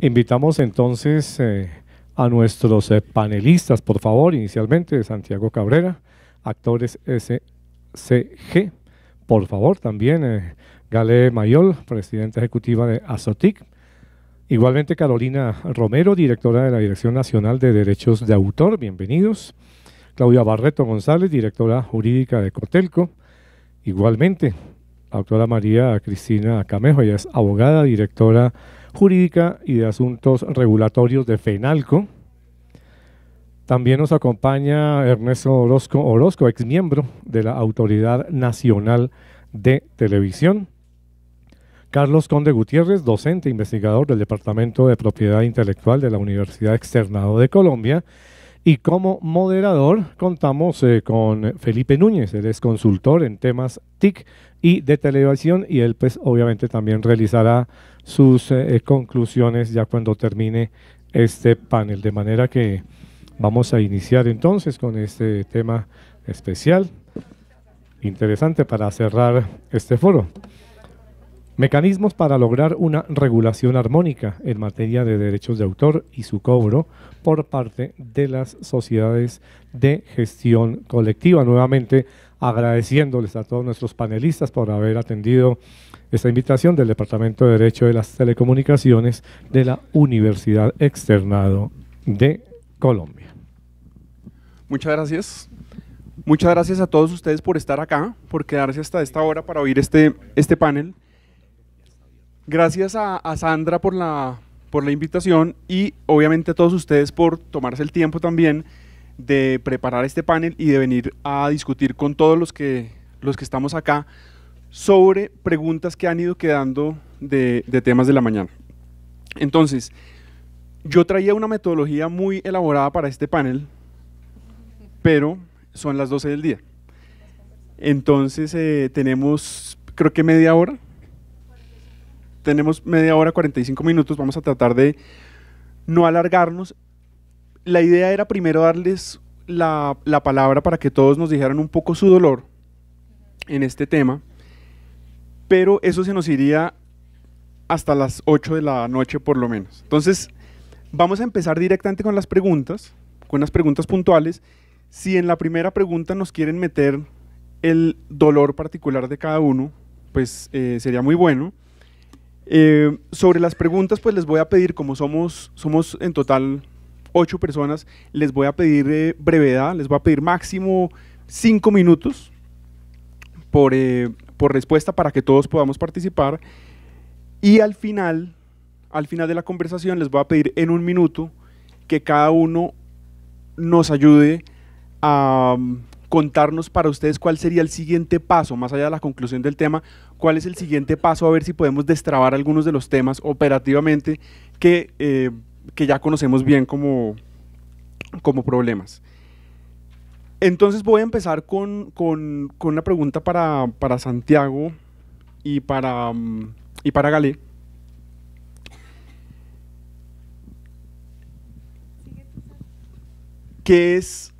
Invitamos entonces eh, a nuestros eh, panelistas, por favor, inicialmente Santiago Cabrera, actores SCG, por favor, también Galé eh, Gale Mayol, presidenta ejecutiva de Azotic, igualmente Carolina Romero, directora de la Dirección Nacional de Derechos de Autor, bienvenidos, Claudia Barreto González, directora jurídica de Cotelco, igualmente la doctora María Cristina Camejo, ella es abogada, directora Jurídica y de Asuntos Regulatorios de FENALCO. También nos acompaña Ernesto Orozco Orozco, miembro de la Autoridad Nacional de Televisión. Carlos Conde Gutiérrez, docente e investigador del Departamento de Propiedad Intelectual de la Universidad Externado de Colombia. Y como moderador contamos eh, con Felipe Núñez, él es consultor en temas TIC y de televisión y él pues obviamente también realizará sus eh, eh, conclusiones ya cuando termine este panel. De manera que vamos a iniciar entonces con este tema especial, interesante para cerrar este foro. Mecanismos para lograr una regulación armónica en materia de derechos de autor y su cobro por parte de las sociedades de gestión colectiva. Nuevamente agradeciéndoles a todos nuestros panelistas por haber atendido esta invitación del Departamento de Derecho de las Telecomunicaciones de la Universidad Externado de Colombia. Muchas gracias. Muchas gracias a todos ustedes por estar acá, por quedarse hasta esta hora para oír este, este panel. Gracias a, Sandra por la, por la invitación y obviamente a todos ustedes por tomarse el tiempo también de preparar este panel y de venir a discutir con todos los que, los que estamos acá sobre preguntas que han ido quedando de, temas de la mañana. Entonces, yo traía una metodología muy elaborada para este panel, pero son las 12 del día. Entonces eh, tenemos, creo que media hora. Tenemos media hora, 45 minutos. Vamos a tratar de no alargarnos la idea era primero darles la, palabra para que todos nos dijeran un poco su dolor en este tema, pero eso se nos iría hasta las 8 de la noche por lo menos. Entonces, vamos a empezar directamente con las preguntas, con las preguntas puntuales. Si en la primera pregunta nos quieren meter el dolor particular de cada uno, pues eh, sería muy bueno. Eh, sobre las preguntas, pues les voy a pedir, como somos, somos en total ocho personas, les voy a pedir eh, brevedad, les voy a pedir máximo cinco minutos por, eh, por respuesta para que todos podamos participar. Y al final, al final de la conversación, les voy a pedir en un minuto que cada uno nos ayude a mm, contarnos para ustedes cuál sería el siguiente paso, más allá de la conclusión del tema, cuál es el siguiente paso, a ver si podemos destrabar algunos de los temas operativamente que eh, que ya conocemos bien como, como problemas. Entonces voy a empezar con, una pregunta para, Santiago y para, mm, y para Galé. Qué es,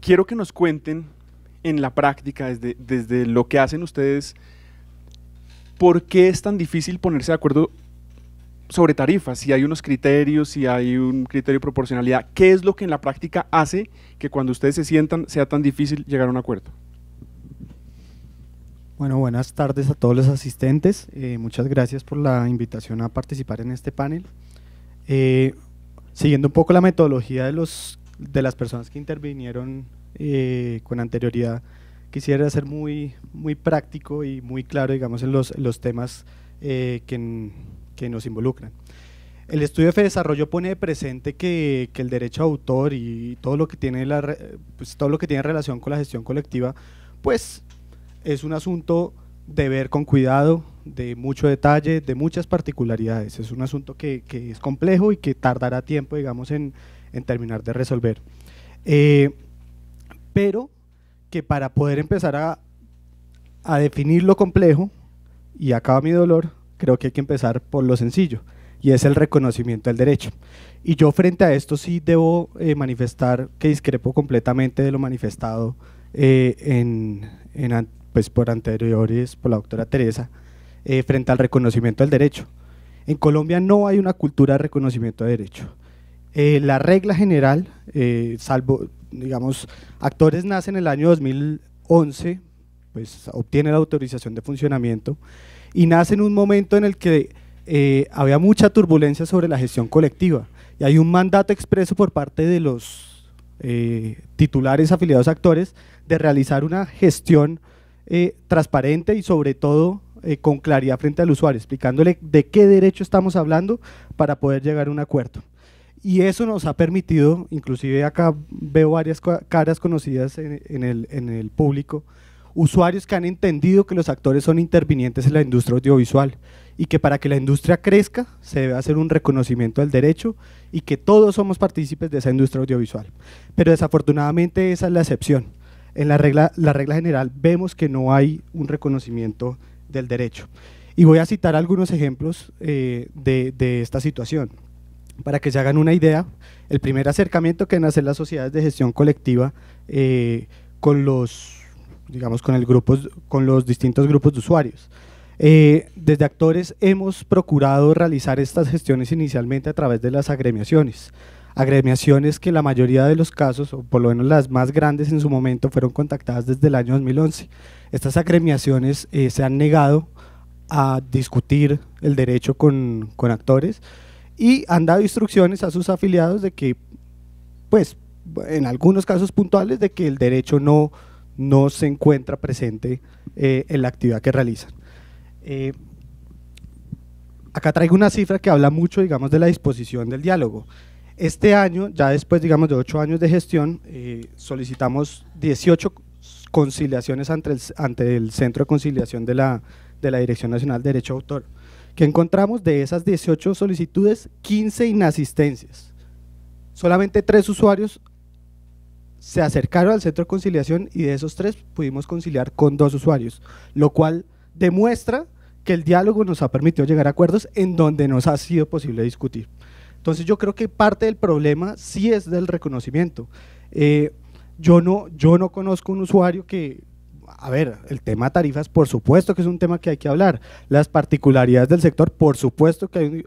quiero que nos cuenten en la práctica, desde, desde lo que hacen ustedes, por qué es tan difícil ponerse de acuerdo sobre tarifas, si hay unos criterios, si hay un criterio de proporcionalidad, ¿qué es lo que en la práctica hace que cuando ustedes se sientan sea tan difícil llegar a un acuerdo? Bueno, buenas tardes a todos los asistentes. Eh, muchas gracias por la invitación a participar en este panel. Eh, siguiendo un poco la metodología de, los, de las personas que intervinieron eh, con anterioridad, quisiera ser muy, muy práctico y muy claro, digamos, en los, temas que que nos involucran. El estudio de desarrollo pone de presente que, el derecho a autor y todo lo que tiene pues, todo lo que tiene relación con la gestión colectiva, pues es un asunto de ver con cuidado, de mucho detalle, de muchas particularidades. Es un asunto que, es complejo y que tardará tiempo, digamos, en, terminar de resolver. Eh, pero que para poder empezar a, a definir lo complejo, y acaba mi dolor, creo que hay que empezar por lo sencillo, y es el reconocimiento del derecho. Y yo frente a esto sí debo eh, manifestar que discrepo completamente de lo manifestado eh, en, pues por anteriores, por la doctora Teresa, eh, frente al reconocimiento del derecho. En Colombia no hay una cultura de reconocimiento de derecho. la regla general, salvo, digamos, actores nacen en el año 2011, pues obtienen la autorización de funcionamiento, y nace en un momento en el que eh, había mucha turbulencia sobre la gestión colectiva y hay un mandato expreso por parte de los eh, titulares afiliados actores de realizar una gestión eh, transparente y sobre todo con claridad frente al usuario, explicándole de qué derecho estamos hablando para poder llegar a un acuerdo. Y eso nos ha permitido, inclusive acá veo varias caras conocidas en el público, usuarios que han entendido que los actores son intervinientes en la industria audiovisual y que para que la industria crezca se debe hacer un reconocimiento del derecho y que todos somos partícipes de esa industria audiovisual. Pero desafortunadamente esa es la excepción. En la regla, la regla general vemos que no hay un reconocimiento del derecho. Y voy a citar algunos ejemplos eh, de, esta situación. Para que se hagan una idea, el primer acercamiento que nace hacer las sociedades de gestión colectiva eh, con los digamos, con, el grupos, con los distintos grupos de usuarios. Eh, desde Actores hemos procurado realizar estas gestiones inicialmente a través de las agremiaciones. Agremiaciones que la mayoría de los casos, o por lo menos las más grandes en su momento, fueron contactadas desde el año 2011. Estas agremiaciones eh, se han negado a discutir el derecho con, con actores y han dado instrucciones a sus afiliados de que, pues, en algunos casos puntuales, de que el derecho no no se encuentra presente eh, en la actividad que realizan. Eh, acá traigo una cifra que habla mucho, digamos, de la disposición del diálogo. Este año, ya después, digamos, de ocho años de gestión, eh, solicitamos 18 conciliaciones ante el, Centro de Conciliación de la, de la Dirección Nacional de Derecho de Autor, que encontramos de esas 18 solicitudes, 15 inasistencias. Solamente tres usuarios se acercaron al centro de conciliación y de esos tres pudimos conciliar con dos usuarios, lo cual demuestra que el diálogo nos ha permitido llegar a acuerdos en donde nos ha sido posible discutir. Entonces yo creo que parte del problema sí es del reconocimiento. Eh, yo, no, yo no conozco un usuario que, a ver, el tema tarifas por supuesto que es un tema que hay que hablar, las particularidades del sector por supuesto que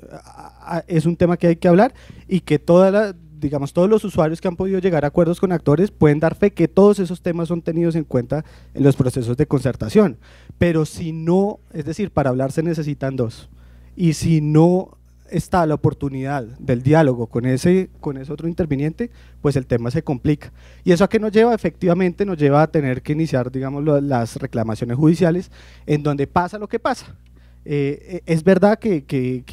es un tema que hay que hablar y que todas las digamos, todos los usuarios que han podido llegar a acuerdos con actores pueden dar fe que todos esos temas son tenidos en cuenta en los procesos de concertación. Pero si no, es decir, para hablar se necesitan dos. Y si no está la oportunidad del diálogo con ese, con ese otro interviniente, pues el tema se complica. ¿Y eso a qué nos lleva? Efectivamente nos lleva a tener que iniciar, digamos, las reclamaciones judiciales en donde pasa lo que pasa eh, es verdad que,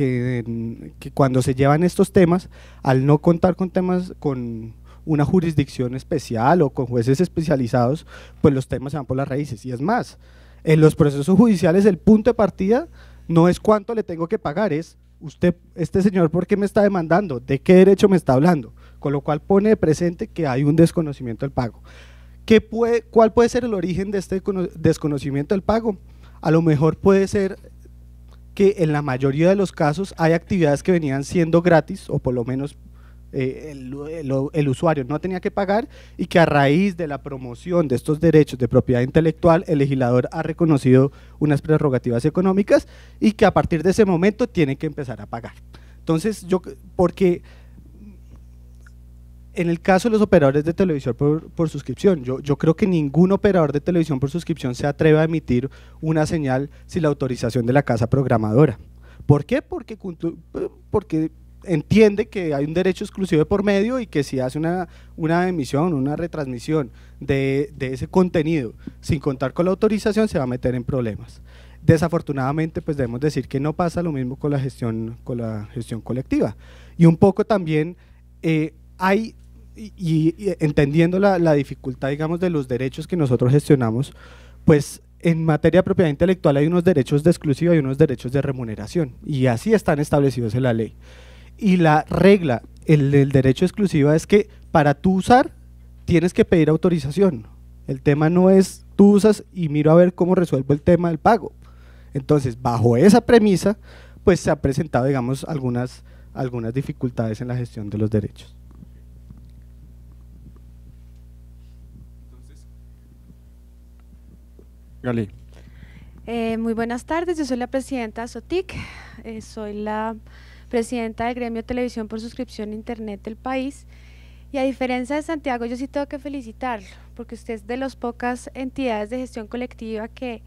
cuando se llevan estos temas, al no contar con temas con una jurisdicción especial o con jueces especializados, pues los temas se van por las raíces. Y es más, en los procesos judiciales el punto de partida no es cuánto le tengo que pagar, es usted, este señor, ¿por qué me está demandando? ¿De qué derecho me está hablando? Con lo cual pone de presente que hay un desconocimiento del pago. ¿Qué puede, ¿Cuál puede ser el origen de este desconocimiento del pago? A lo mejor puede ser que en la mayoría de los casos hay actividades que venían siendo gratis o por lo menos eh, el, usuario no tenía que pagar y que a raíz de la promoción de estos derechos de propiedad intelectual, el legislador ha reconocido unas prerrogativas económicas y que a partir de ese momento tiene que empezar a pagar. Entonces, yo, porque en el caso de los operadores de televisión por, suscripción, yo, yo, creo que ningún operador de televisión por suscripción se atreve a emitir una señal sin la autorización de la casa programadora. ¿Por qué? Porque, porque entiende que hay un derecho exclusivo de por medio y que si hace una, una emisión, una retransmisión de, ese contenido sin contar con la autorización se va a meter en problemas. Desafortunadamente, pues debemos decir que no pasa lo mismo con la gestión, con la gestión colectiva. Y un poco también... Eh, hay, y, entendiendo la, dificultad, digamos, de los derechos que nosotros gestionamos, pues en materia de propiedad intelectual hay unos derechos de exclusiva y unos derechos de remuneración, y así están establecidos en la ley. Y la regla, el, derecho exclusiva es que para tú usar tienes que pedir autorización. El tema no es tú usas y miro a ver cómo resuelvo el tema del pago. Entonces, bajo esa premisa, pues se han presentado, digamos, algunas, algunas dificultades en la gestión de los derechos. Gali. Eh, muy buenas tardes, yo soy la presidenta SOTIC, eh, soy la presidenta del gremio Televisión por suscripción Internet del país. Y a diferencia de Santiago, yo sí tengo que felicitarlo, porque usted es de las pocas entidades de gestión colectiva que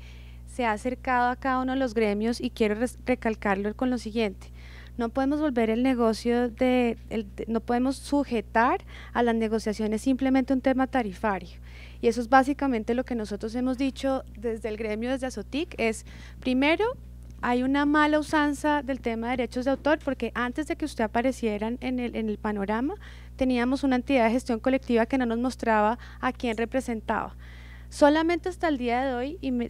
se ha acercado a cada uno de los gremios y quiero recalcarlo con lo siguiente. No podemos volver el negocio de, no podemos sujetar a las negociaciones simplemente un tema tarifario. Y eso es básicamente lo que nosotros hemos dicho desde el gremio, desde ASOTIC, es primero hay una mala usanza del tema de derechos de autor porque antes de que usted apareciera en el, panorama teníamos una entidad de gestión colectiva que no nos mostraba a quién representaba. Solamente hasta el día de hoy, y me,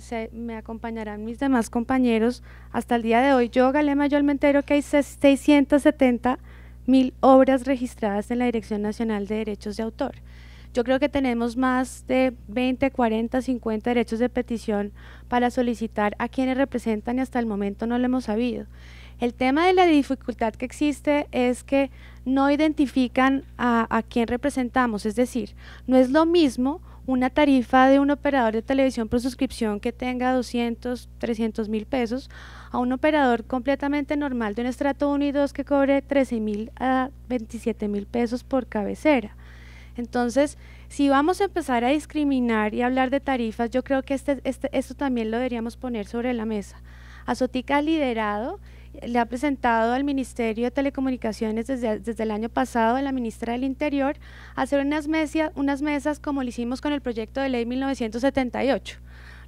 acompañarán mis demás compañeros, hasta el día de hoy yo, Galema, yo me entero que hay 670 mil obras registradas en la Dirección Nacional de Derechos de Autor. Yo creo que tenemos más de 20, 40, 50 derechos de petición para solicitar a quienes representan y hasta el momento no lo hemos sabido. El tema de la dificultad que existe es que no identifican a, a quién representamos, es decir, no es lo mismo una tarifa de un operador de televisión por suscripción que tenga 200, 300 mil pesos a un operador completamente normal de un estrato 1 y 2 que cobre 13 mil a 27 mil pesos por cabecera. Entonces, si vamos a empezar a discriminar y hablar de tarifas, yo creo que este, este, esto también lo deberíamos poner sobre la mesa. Azotica ha liderado, le ha presentado al Ministerio de Telecomunicaciones desde, el año pasado a la ministra del Interior hacer unas, unas mesas como lo hicimos con el proyecto de ley 1978.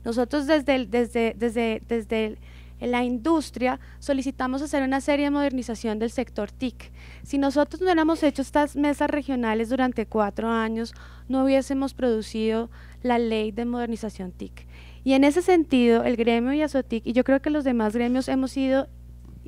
Nosotros desde, desde la industria solicitamos hacer una serie de modernización del sector TIC si nosotros no hubiéramos hecho estas mesas regionales durante cuatro años, no hubiésemos producido la ley de modernización TIC. Y en ese sentido, el gremio y tic y yo creo que los demás gremios hemos sido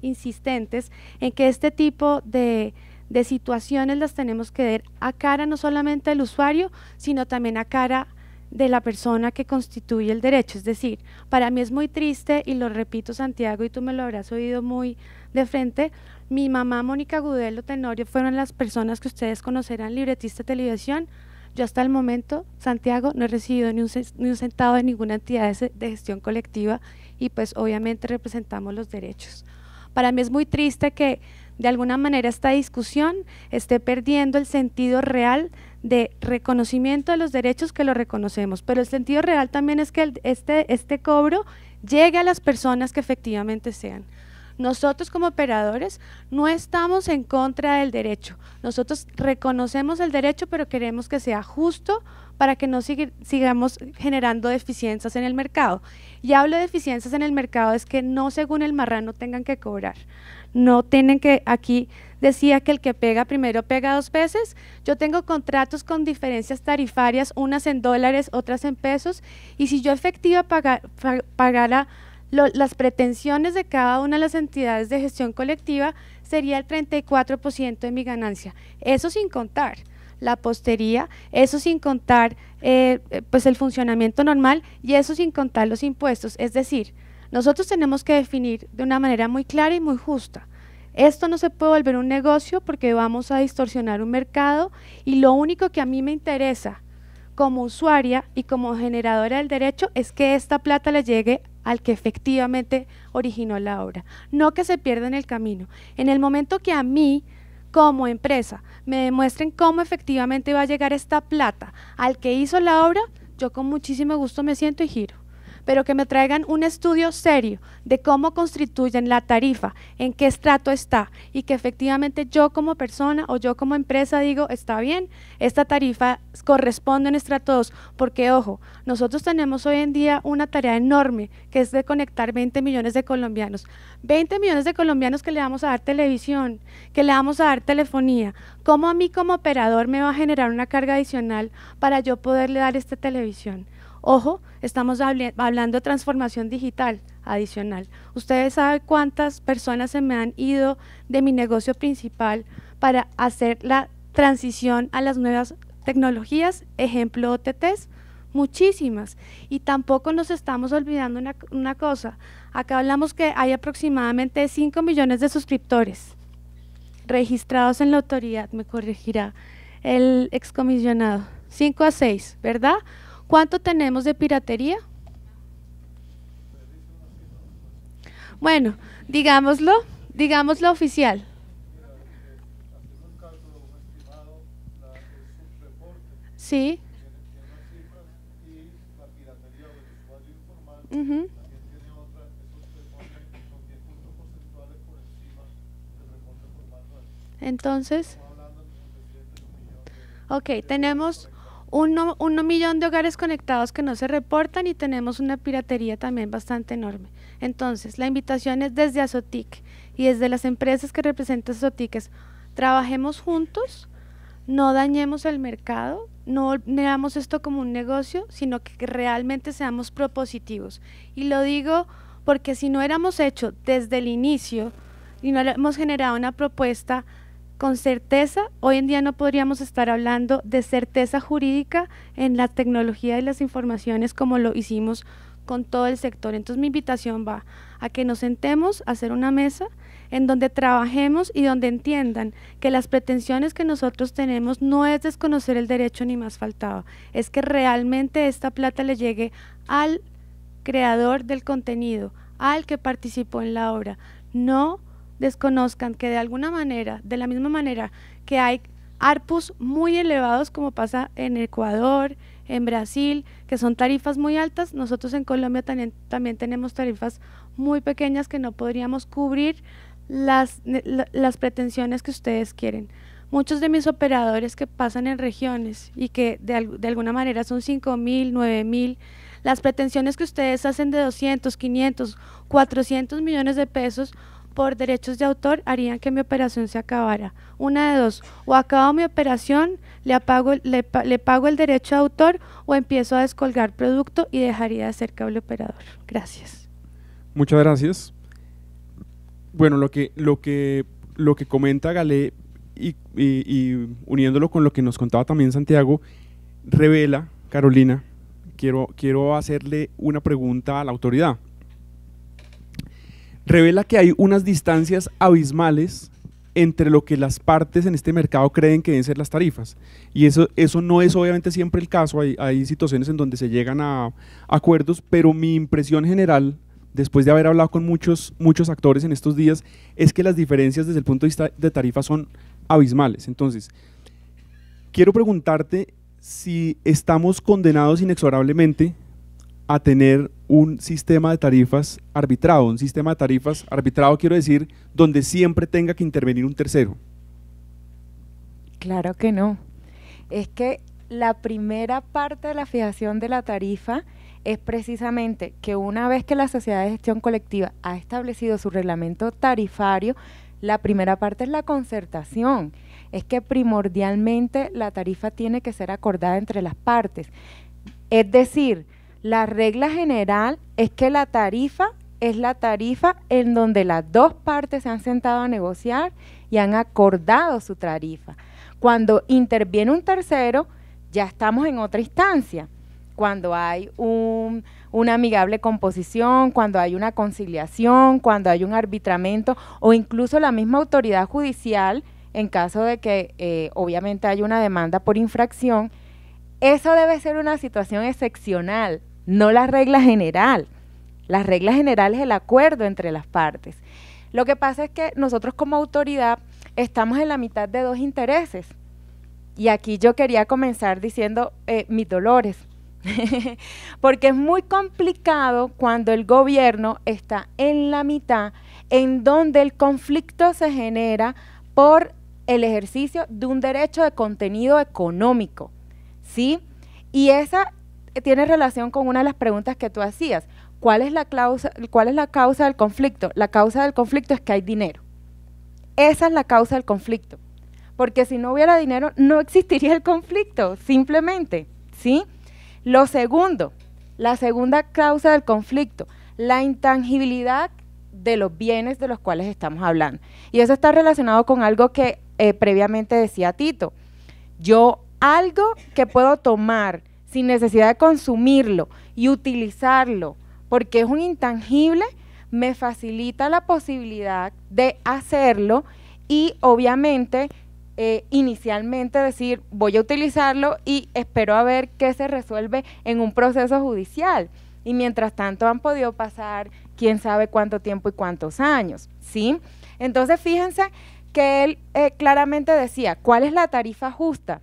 insistentes en que este tipo de, de situaciones las tenemos que ver a cara no solamente del usuario, sino también a cara de la persona que constituye el derecho. Es decir, para mí es muy triste, y lo repito Santiago, y tú me lo habrás oído muy de frente, mi mamá, Mónica Gudelo Tenorio, fueron las personas que ustedes conocerán, libretista de televisión. Yo hasta el momento, Santiago, no he recibido ni un, centavo de ninguna entidad de, gestión colectiva y pues obviamente representamos los derechos. Para mí es muy triste que de alguna manera esta discusión esté perdiendo el sentido real de reconocimiento de los derechos que lo reconocemos, pero el sentido real también es que este, este cobro llegue a las personas que efectivamente sean. Nosotros como operadores no estamos en contra del derecho. Nosotros reconocemos el derecho, pero queremos que sea justo para que no sigamos generando deficiencias en el mercado. Y hablo de deficiencias en el mercado es que no según el marrano tengan que cobrar. No tienen que, aquí decía que el que pega primero pega dos veces. Yo tengo contratos con diferencias tarifarias, unas en dólares, otras en pesos, y si yo efectiva pagara las pretensiones de cada una de las entidades de gestión colectiva sería el 34% de mi ganancia, eso sin contar la postería, eso sin contar eh, eh, pues el funcionamiento normal y eso sin contar los impuestos. Es decir, nosotros tenemos que definir de una manera muy clara y muy justa. Esto no se puede volver un negocio porque vamos a distorsionar un mercado y lo único que a mí me interesa como usuaria y como generadora del derecho es que esta plata le llegue al que efectivamente originó la obra. No que se pierda en el camino. En el momento que a mí, como empresa, me demuestren cómo efectivamente va a llegar esta plata al que hizo la obra, yo con muchísimo gusto me siento y giro pero que me traigan un estudio serio de cómo constituyen la tarifa, en qué estrato está y que efectivamente yo como persona o yo como empresa digo, está bien, esta tarifa corresponde en estrato 2, porque ojo, nosotros tenemos hoy en día una tarea enorme que es de conectar 20 millones de colombianos. 20 millones de colombianos que le vamos a dar televisión, que le vamos a dar telefonía. ¿Cómo a mí como operador me va a generar una carga adicional para yo poderle dar esta televisión? Ojo, estamos hablando de transformación digital adicional. Ustedes saben cuántas personas se me han ido de mi negocio principal para hacer la transición a las nuevas tecnologías, ejemplo OTTs, muchísimas. Y tampoco nos estamos olvidando una, una cosa. Acá hablamos que hay aproximadamente 5 millones de suscriptores registrados en la autoridad, me corregirá el excomisionado. 5 a 6, ¿verdad? ¿Cuánto tenemos de piratería? Bueno, digámoslo, digámoslo oficial. Sí. Entonces, ok, tenemos un, millón de hogares conectados que no se reportan y tenemos una piratería también bastante enorme. Entonces, la invitación es desde Azotic y desde las empresas que representan Azotic es, trabajemos juntos, no dañemos el mercado, no veamos esto como un negocio, sino que realmente seamos propositivos. Y lo digo porque si no éramos hecho desde el inicio y no hemos generado una propuesta con certeza, hoy en día no podríamos estar hablando de certeza jurídica en la tecnología y las informaciones como lo hicimos con todo el sector. Entonces mi invitación va a que nos sentemos a hacer una mesa en donde trabajemos y donde entiendan que las pretensiones que nosotros tenemos no es desconocer el derecho ni más faltaba, es que realmente esta plata le llegue al creador del contenido, al que participó en la obra, no desconozcan que de alguna manera, de la misma manera que hay ARPUs muy elevados como pasa en Ecuador, en Brasil, que son tarifas muy altas, nosotros en Colombia también, tenemos tarifas muy pequeñas que no podríamos cubrir las, las pretensiones que ustedes quieren. Muchos de mis operadores que pasan en regiones y que de, alguna manera son 5.000, mil, 9 mil, las pretensiones que ustedes hacen de 200, 500, 400 millones de pesos, por derechos de autor harían que mi operación se acabara. Una de dos, o acabo mi operación, le, le, pago el derecho de autor o empiezo a descolgar producto y dejaría de ser cable operador. Gracias. Muchas gracias. Bueno, lo que, lo que, lo que comenta Galé y, y, y uniéndolo con lo que nos contaba también Santiago, revela, Carolina, quiero, quiero hacerle una pregunta a la autoridad revela que hay unas distancias abismales entre lo que las partes en este mercado creen que deben ser las tarifas. Y eso, eso no es obviamente siempre el caso, hay, hay situaciones en donde se llegan a, acuerdos, pero mi impresión general, después de haber hablado con muchos, muchos actores en estos días, es que las diferencias desde el punto de vista de tarifas son abismales. Entonces, quiero preguntarte si estamos condenados inexorablemente a tener un sistema de tarifas arbitrado, un sistema de tarifas arbitrado quiero decir, donde siempre tenga que intervenir un tercero. Claro que no. Es que la primera parte de la fijación de la tarifa es precisamente que una vez que la sociedad de gestión colectiva ha establecido su reglamento tarifario, la primera parte es la concertación. Es que primordialmente la tarifa tiene que ser acordada entre las partes. Es decir, la regla general es que la tarifa es la tarifa en donde las dos partes se han sentado a negociar y han acordado su tarifa. Cuando interviene un tercero, ya estamos en otra instancia. Cuando hay una amigable composición, cuando hay una conciliación, cuando hay un arbitramiento o incluso la misma autoridad judicial, en caso de que eh, obviamente haya una demanda por infracción, eso debe ser una situación excepcional no la regla general. La regla general es el acuerdo entre las partes. Lo que pasa es que nosotros como autoridad estamos en la mitad de dos intereses. Y aquí yo quería comenzar diciendo eh, mis dolores, porque es muy complicado cuando el gobierno está en la mitad, en donde el conflicto se genera por el ejercicio de un derecho de contenido económico, ¿sí? Y esa tiene relación con una de las preguntas que tú hacías. ¿Cuál es la causa, cuál es la causa del conflicto? La causa del conflicto es que hay dinero. Esa es la causa del conflicto. Porque si no hubiera dinero, no existiría el conflicto, simplemente. ¿Sí? Lo segundo, la segunda causa del conflicto, la intangibilidad de los bienes de los cuales estamos hablando. Y eso está relacionado con algo que eh, previamente decía Tito. Yo, algo que puedo tomar sin necesidad de consumirlo y utilizarlo, porque es un intangible, me facilita la posibilidad de hacerlo y obviamente eh, inicialmente decir voy a utilizarlo y espero a ver qué se resuelve en un proceso judicial. Y mientras tanto han podido pasar quién sabe cuánto tiempo y cuántos años, ¿sí? Entonces fíjense que él eh, claramente decía, ¿cuál es la tarifa justa?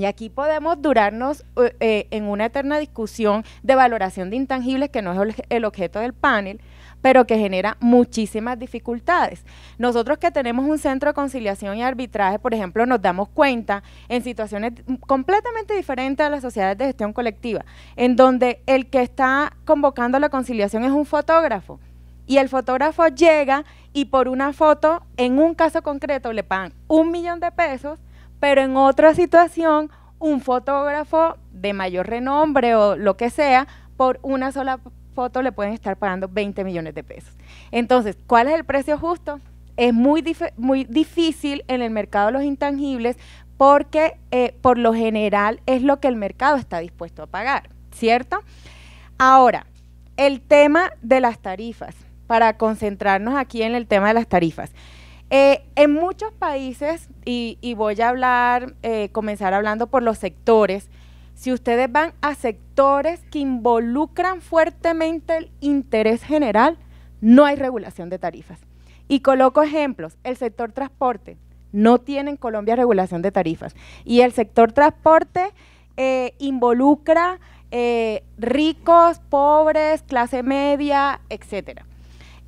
Y aquí podemos durarnos eh, eh, en una eterna discusión de valoración de intangibles, que no es el objeto del panel, pero que genera muchísimas dificultades. Nosotros que tenemos un centro de conciliación y arbitraje, por ejemplo, nos damos cuenta en situaciones completamente diferentes a las sociedades de gestión colectiva, en donde el que está convocando la conciliación es un fotógrafo. Y el fotógrafo llega y por una foto, en un caso concreto, le pagan un millón de pesos pero en otra situación un fotógrafo de mayor renombre o lo que sea, por una sola foto le pueden estar pagando 20 millones de pesos. Entonces, ¿cuál es el precio justo? Es muy, muy difícil en el mercado de los intangibles porque eh, por lo general es lo que el mercado está dispuesto a pagar, ¿cierto? Ahora, el tema de las tarifas, para concentrarnos aquí en el tema de las tarifas. Eh, en muchos países, y, voy a hablar, eh, comenzar hablando por los sectores, si ustedes van a sectores que involucran fuertemente el interés general, no hay regulación de tarifas. Y coloco ejemplos, el sector transporte, no tiene en Colombia regulación de tarifas. Y el sector transporte eh, involucra ricos, pobres, clase media, etcétera.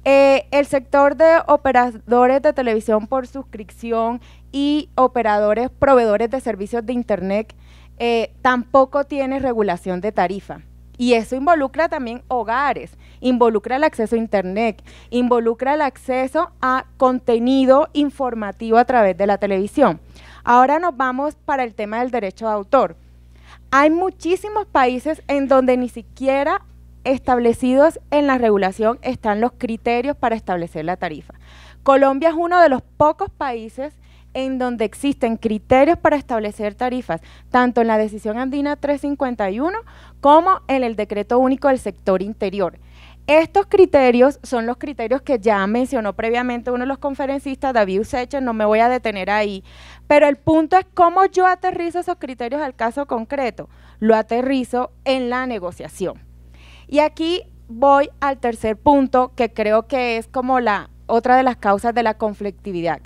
Eh, el sector de operadores de televisión por suscripción y operadores proveedores de servicios de Internet eh, tampoco tiene regulación de tarifa. Y eso involucra también hogares, involucra el acceso a Internet, involucra el acceso a contenido informativo a través de la televisión. Ahora nos vamos para el tema del derecho de autor. Hay muchísimos países en donde ni siquiera establecidos en la regulación están los criterios para establecer la tarifa. Colombia es uno de los pocos países en donde existen criterios para establecer tarifas, tanto en la decisión andina 351 como en el decreto único del sector interior. Estos criterios son los criterios que ya mencionó previamente uno de los conferencistas, David Useche, no me voy a detener ahí, pero el punto es cómo yo aterrizo esos criterios al caso concreto, lo aterrizo en la negociación. Y aquí voy al tercer punto que creo que es como la otra de las causas de la conflictividad,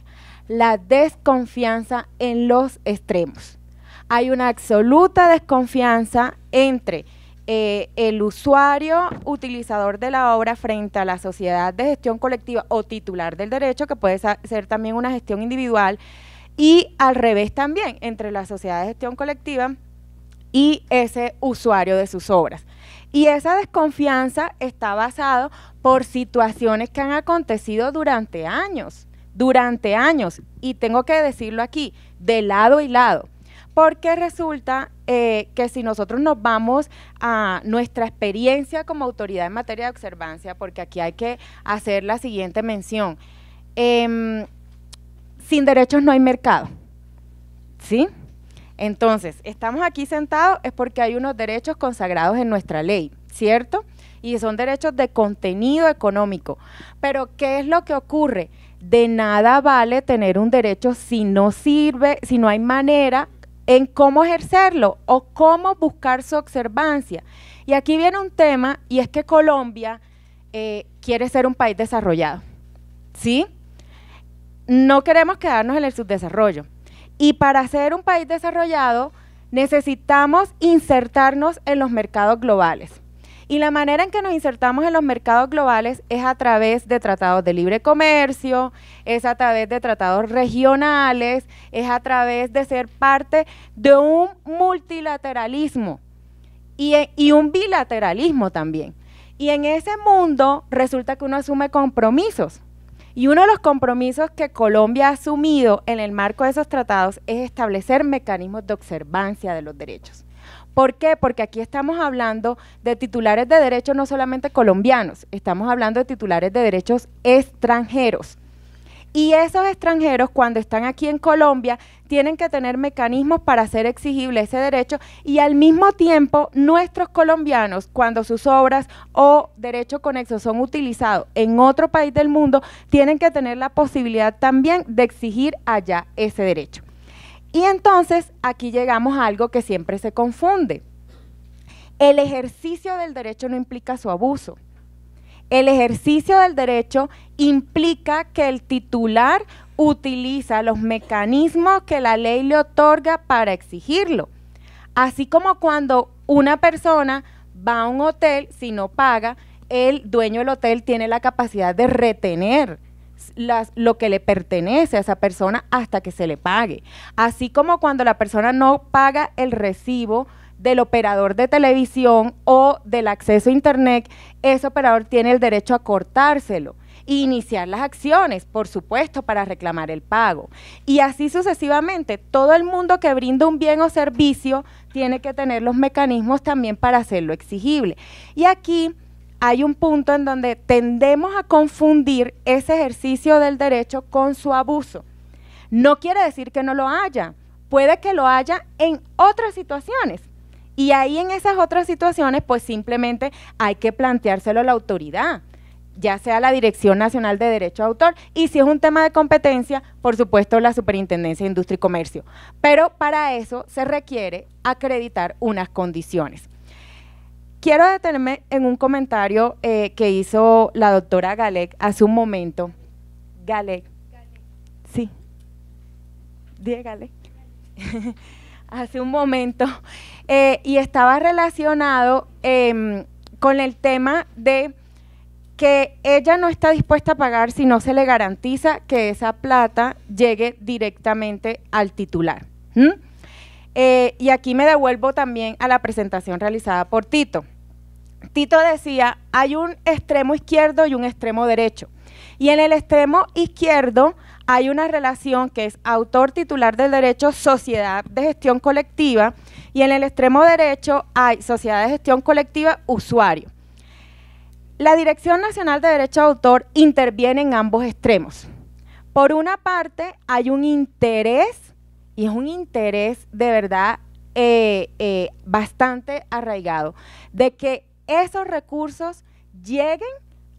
la desconfianza en los extremos. Hay una absoluta desconfianza entre eh, el usuario utilizador de la obra frente a la sociedad de gestión colectiva o titular del derecho, que puede ser también una gestión individual, y al revés también entre la sociedad de gestión colectiva y ese usuario de sus obras. Y esa desconfianza está basada por situaciones que han acontecido durante años, durante años. Y tengo que decirlo aquí, de lado y lado. Porque resulta eh, que si nosotros nos vamos a nuestra experiencia como autoridad en materia de observancia, porque aquí hay que hacer la siguiente mención, em, sin derechos no hay mercado. ¿Sí? Entonces, estamos aquí sentados es porque hay unos derechos consagrados en nuestra ley, ¿cierto? Y son derechos de contenido económico. Pero, ¿qué es lo que ocurre? De nada vale tener un derecho si no sirve, si no hay manera en cómo ejercerlo o cómo buscar su observancia. Y aquí viene un tema y es que Colombia eh, quiere ser un país desarrollado, ¿sí? No queremos quedarnos en el subdesarrollo y para ser un país desarrollado necesitamos insertarnos en los mercados globales. Y la manera en que nos insertamos en los mercados globales es a través de tratados de libre comercio, es a través de tratados regionales, es a través de ser parte de un multilateralismo y, un bilateralismo también. Y en ese mundo resulta que uno asume compromisos y uno de los compromisos que Colombia ha asumido en el marco de esos tratados es establecer mecanismos de observancia de los derechos. ¿Por qué? Porque aquí estamos hablando de titulares de derechos no solamente colombianos, estamos hablando de titulares de derechos extranjeros. Y esos extranjeros cuando están aquí en Colombia tienen que tener mecanismos para hacer exigible ese derecho y al mismo tiempo nuestros colombianos, cuando sus obras o derechos conexos son utilizados en otro país del mundo, tienen que tener la posibilidad también de exigir allá ese derecho. Y entonces aquí llegamos a algo que siempre se confunde. El ejercicio del derecho no implica su abuso. El ejercicio del derecho implica que el titular utiliza los mecanismos que la ley le otorga para exigirlo. Así como cuando una persona va a un hotel, si no paga, el dueño del hotel tiene la capacidad de retener lo que le pertenece a esa persona hasta que se le pague. Así como cuando la persona no paga el recibo del operador de televisión o del acceso a Internet, ese operador tiene el derecho a cortárselo iniciar las acciones, por supuesto, para reclamar el pago. Y así sucesivamente, todo el mundo que brinda un bien o servicio tiene que tener los mecanismos también para hacerlo exigible. Y aquí hay un punto en donde tendemos a confundir ese ejercicio del derecho con su abuso. No quiere decir que no lo haya, puede que lo haya en otras situaciones. Y ahí en esas otras situaciones, pues simplemente hay que planteárselo a la autoridad ya sea la Dirección Nacional de Derecho de Autor y si es un tema de competencia, por supuesto la Superintendencia de Industria y Comercio. Pero para eso se requiere acreditar unas condiciones. Quiero detenerme en un comentario eh, que hizo la doctora Galec hace un momento. Galec. Sí. Dígale Galec. hace un momento. Eh, y estaba relacionado em, con el tema de que ella no está dispuesta a pagar si no se le garantiza que esa plata llegue directamente al titular. Eh, y aquí me devuelvo también a la presentación realizada por Tito. Tito decía, hay un extremo izquierdo y un extremo derecho. Y en el extremo izquierdo hay una relación que es autor titular del derecho, sociedad de gestión colectiva, y en el extremo derecho hay sociedad de gestión colectiva, usuario. La Dirección Nacional de Derecho de Autor interviene en ambos extremos. Por una parte, hay un interés, y es un interés de verdad eh, eh, bastante arraigado, de que esos recursos lleguen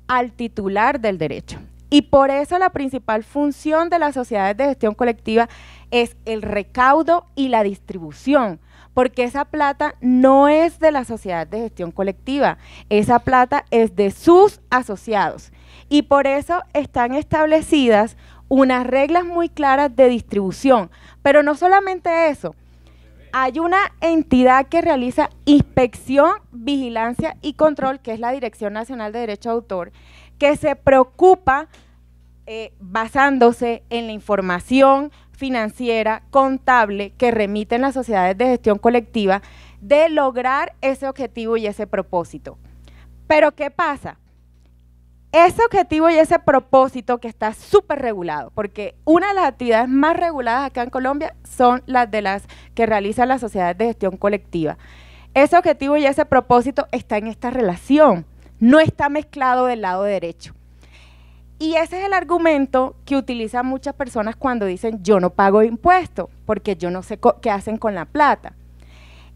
al titular del derecho. Y por eso la principal función de las sociedades de gestión colectiva es el recaudo y la distribución porque esa plata no es de la sociedad de gestión colectiva, esa plata es de sus asociados. Y por eso están establecidas unas reglas muy claras de distribución. Pero no solamente eso, hay una entidad que realiza inspección, vigilancia y control, que es la Dirección Nacional de Derecho de Autor, que se preocupa eh, basándose en la información, financiera, contable que remiten las sociedades de gestión colectiva de lograr ese objetivo y ese propósito. Pero ¿qué pasa? Ese objetivo y ese propósito que está súper regulado, porque una de las actividades más reguladas acá en Colombia son las de las que realizan las sociedades de gestión colectiva. Ese objetivo y ese propósito está en esta relación, no está mezclado del lado derecho. Y ese es el argumento que utilizan muchas personas cuando dicen yo no pago impuesto, porque yo no sé qué hacen con la plata.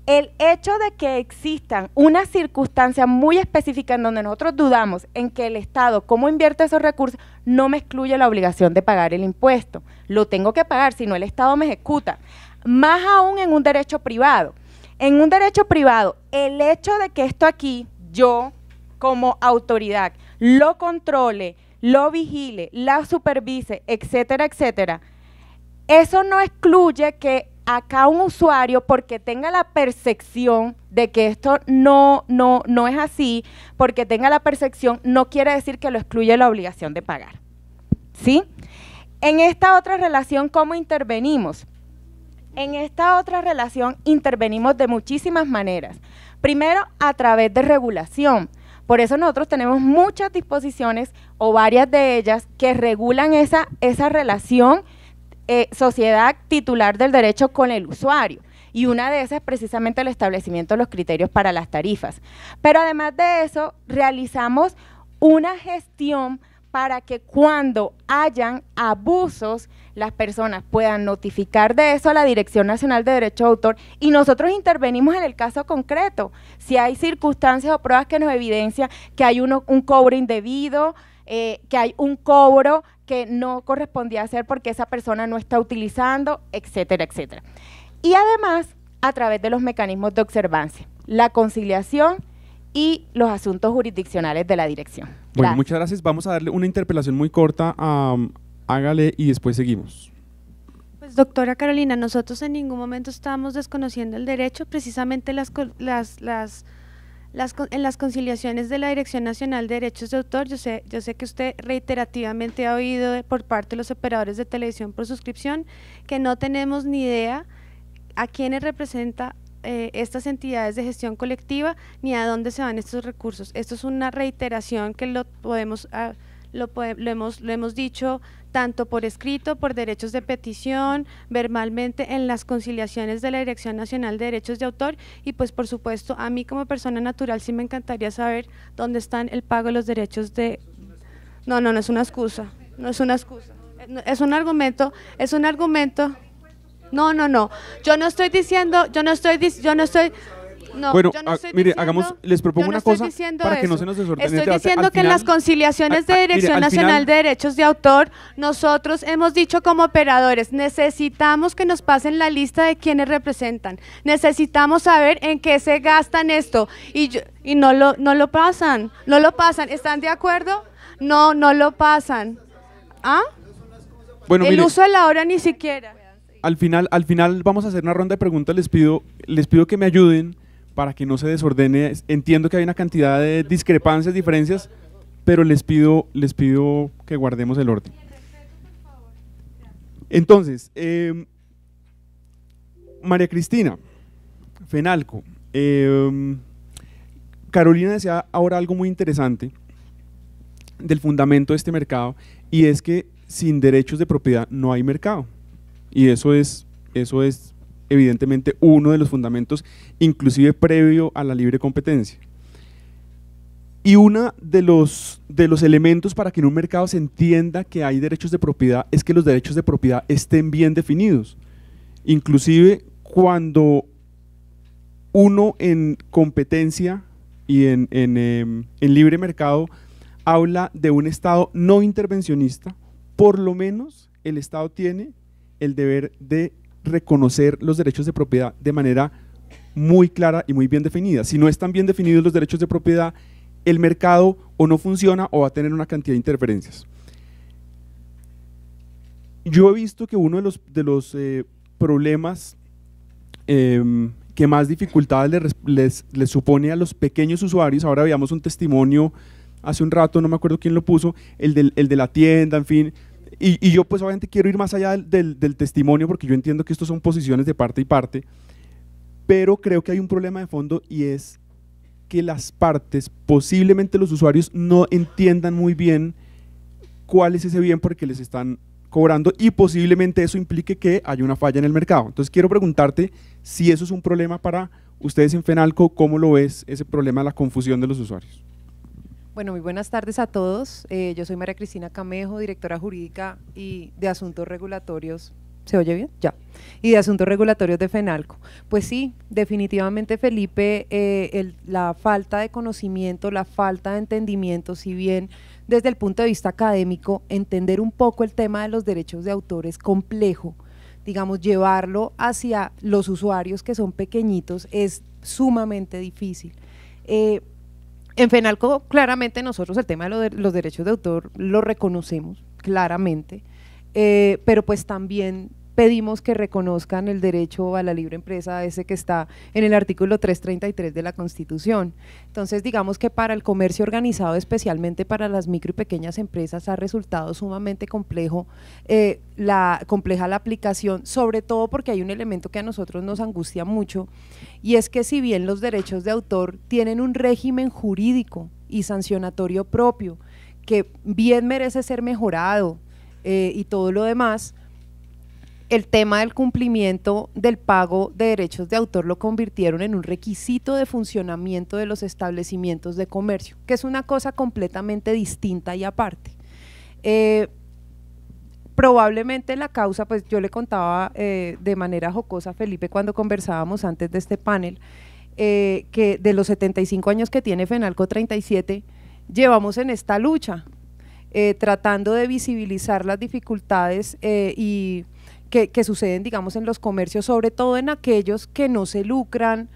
El hecho de que existan una circunstancia muy específica en donde nosotros dudamos en que el Estado, cómo invierte esos recursos, no me excluye la obligación de pagar el impuesto. Lo tengo que pagar, si no el Estado me ejecuta. Más aún en un derecho privado. En un derecho privado, el hecho de que esto aquí, yo como autoridad, lo controle, lo vigile, la supervise, etcétera, etcétera, eso no excluye que acá un usuario, porque tenga la percepción de que esto no, no, no es así, porque tenga la percepción, no quiere decir que lo excluye la obligación de pagar. ¿Sí? En esta otra relación, ¿cómo intervenimos? En esta otra relación intervenimos de muchísimas maneras. Primero, a través de regulación. Por eso nosotros tenemos muchas disposiciones o varias de ellas que regulan esa, relación eh, sociedad titular del derecho con el usuario. Y una de esas es precisamente el establecimiento de los criterios para las tarifas. Pero además de eso, realizamos una gestión para que cuando hayan abusos, las personas puedan notificar de eso a la Dirección Nacional de Derecho de Autor y nosotros intervenimos en el caso concreto. Si hay circunstancias o pruebas que nos evidencian que hay un cobro indebido, eh, que hay un cobro que no correspondía hacer porque esa persona no está utilizando, etcétera, etcétera. Y además, a través de los mecanismos de observancia, la conciliación y los asuntos jurisdiccionales de la dirección. Bueno, muchas gracias. Vamos a darle una interpelación muy corta a Hágale y después seguimos. Pues doctora Carolina, nosotros en ningún momento estábamos desconociendo el derecho, precisamente las, las, en las conciliaciones de la Dirección Nacional de Derechos de Autor, yo sé, yo sé que usted reiterativamente ha oído por parte de los operadores de televisión por suscripción que no tenemos ni idea a quiénes representa eh, estas entidades de gestión colectiva ni a dónde se van estos recursos. Esto es una reiteración que lo podemos... Ah, lo, lo, hemos, lo hemos dicho tanto por escrito, por derechos de petición, verbalmente en las conciliaciones de la Dirección Nacional de Derechos de Autor y pues por supuesto a mí como persona natural sí me encantaría saber dónde están el pago de los derechos de... No, no, no es una excusa, no es una excusa. Eh, es un argumento, es un argumento... No, no, no. Yo no estoy diciendo, yo no estoy, yo no estoy. No, no ah, mire, hagamos, les propongo una cosa para que no se nos desordene. Estoy diciendo que en las conciliaciones de Dirección Nacional de Derechos de Autor, nosotros hemos dicho como operadores, necesitamos que nos pasen la lista de quienes representan, necesitamos saber en qué se gastan esto y, y no, lo, no lo pasan, no lo pasan. ¿Están de acuerdo? No, no lo pasan. ¿Ah? Bueno, El uso de la hora ni siquiera al final, al final vamos a hacer una ronda de preguntas. Les pido, les pido que me ayuden para que no se desordene. Entiendo que hay una cantidad de discrepancias, diferencias, pero les pido, les pido que guardemos el orden. Entonces, em, María Cristina, Fenalco, em, Carolina decía ahora algo muy interesante del fundamento de este mercado y es que sin derechos de propiedad no hay mercado. Y eso es, eso es evidentemente uno de los fundamentos, inclusive previo a la libre competencia. Y uno de los, de los elementos para que en un mercado se entienda que hay derechos de propiedad es que los derechos de propiedad estén bien definidos. Inclusive cuando uno en competencia y en, en em, libre mercado habla de un Estado no intervencionista, por lo menos el Estado tiene el deber de reconocer los derechos de propiedad de manera muy clara y muy bien definida. Si no están bien definidos los derechos de propiedad, el mercado o no funciona o va a tener una cantidad de interferencias. Yo he visto que uno de los, de los eh, problemas em, que más dificultades les, les, supone a los pequeños usuarios, ahora veíamos un testimonio hace un rato, no me acuerdo quién lo puso, el, del, el de la tienda, en fin, y, yo pues obviamente quiero ir más allá del, testimonio porque yo entiendo que esto son posiciones de parte y parte, pero creo que hay un problema de fondo y es que las partes, posiblemente los usuarios, no entiendan muy bien cuál es ese bien porque les están cobrando y posiblemente eso implique que hay una falla en el mercado. Entonces quiero preguntarte si eso es un problema para ustedes en Fenalco, ¿cómo lo ves ese problema de la confusión de los usuarios? Bueno, muy buenas tardes a todos. Eh, yo soy María Cristina Camejo, directora jurídica y de Asuntos Regulatorios. ¿Se oye bien? Ya. Y de Asuntos Regulatorios de FENALCO. Pues sí, definitivamente, Felipe, eh, la falta de conocimiento, la falta de entendimiento, si bien desde el punto de vista académico, entender un poco el tema de los derechos de autor es complejo. Digamos, llevarlo hacia los usuarios que son pequeñitos es sumamente difícil. Eh, en FENALCO, claramente nosotros el tema de, los derechos de autor lo reconocemos, claramente, eh, pero pues también pedimos que reconozcan el derecho a la libre empresa, ese que está en el artículo 333 de la Constitución. Entonces, digamos que para el comercio organizado, especialmente para las micro y pequeñas empresas, ha resultado sumamente complejo eh, la compleja la aplicación, sobre todo porque hay un elemento que a nosotros nos angustia mucho, y es que si bien los derechos de autor tienen un régimen jurídico y sancionatorio propio, que bien merece ser mejorado eh, y todo lo demás, el tema del cumplimiento del pago de derechos de autor lo convirtieron en un requisito de funcionamiento de los establecimientos de comercio, que es una cosa completamente distinta y aparte. Eh, probablemente la causa, pues yo le contaba eh, de manera jocosa a Felipe cuando conversábamos antes de este panel, eh, que de los 75 años que tiene FENALCO 37, llevamos en esta lucha, tratando de visibilizar las dificultades y que, suceden, digamos, en los comercios, sobre todo en aquellos que no se lucran,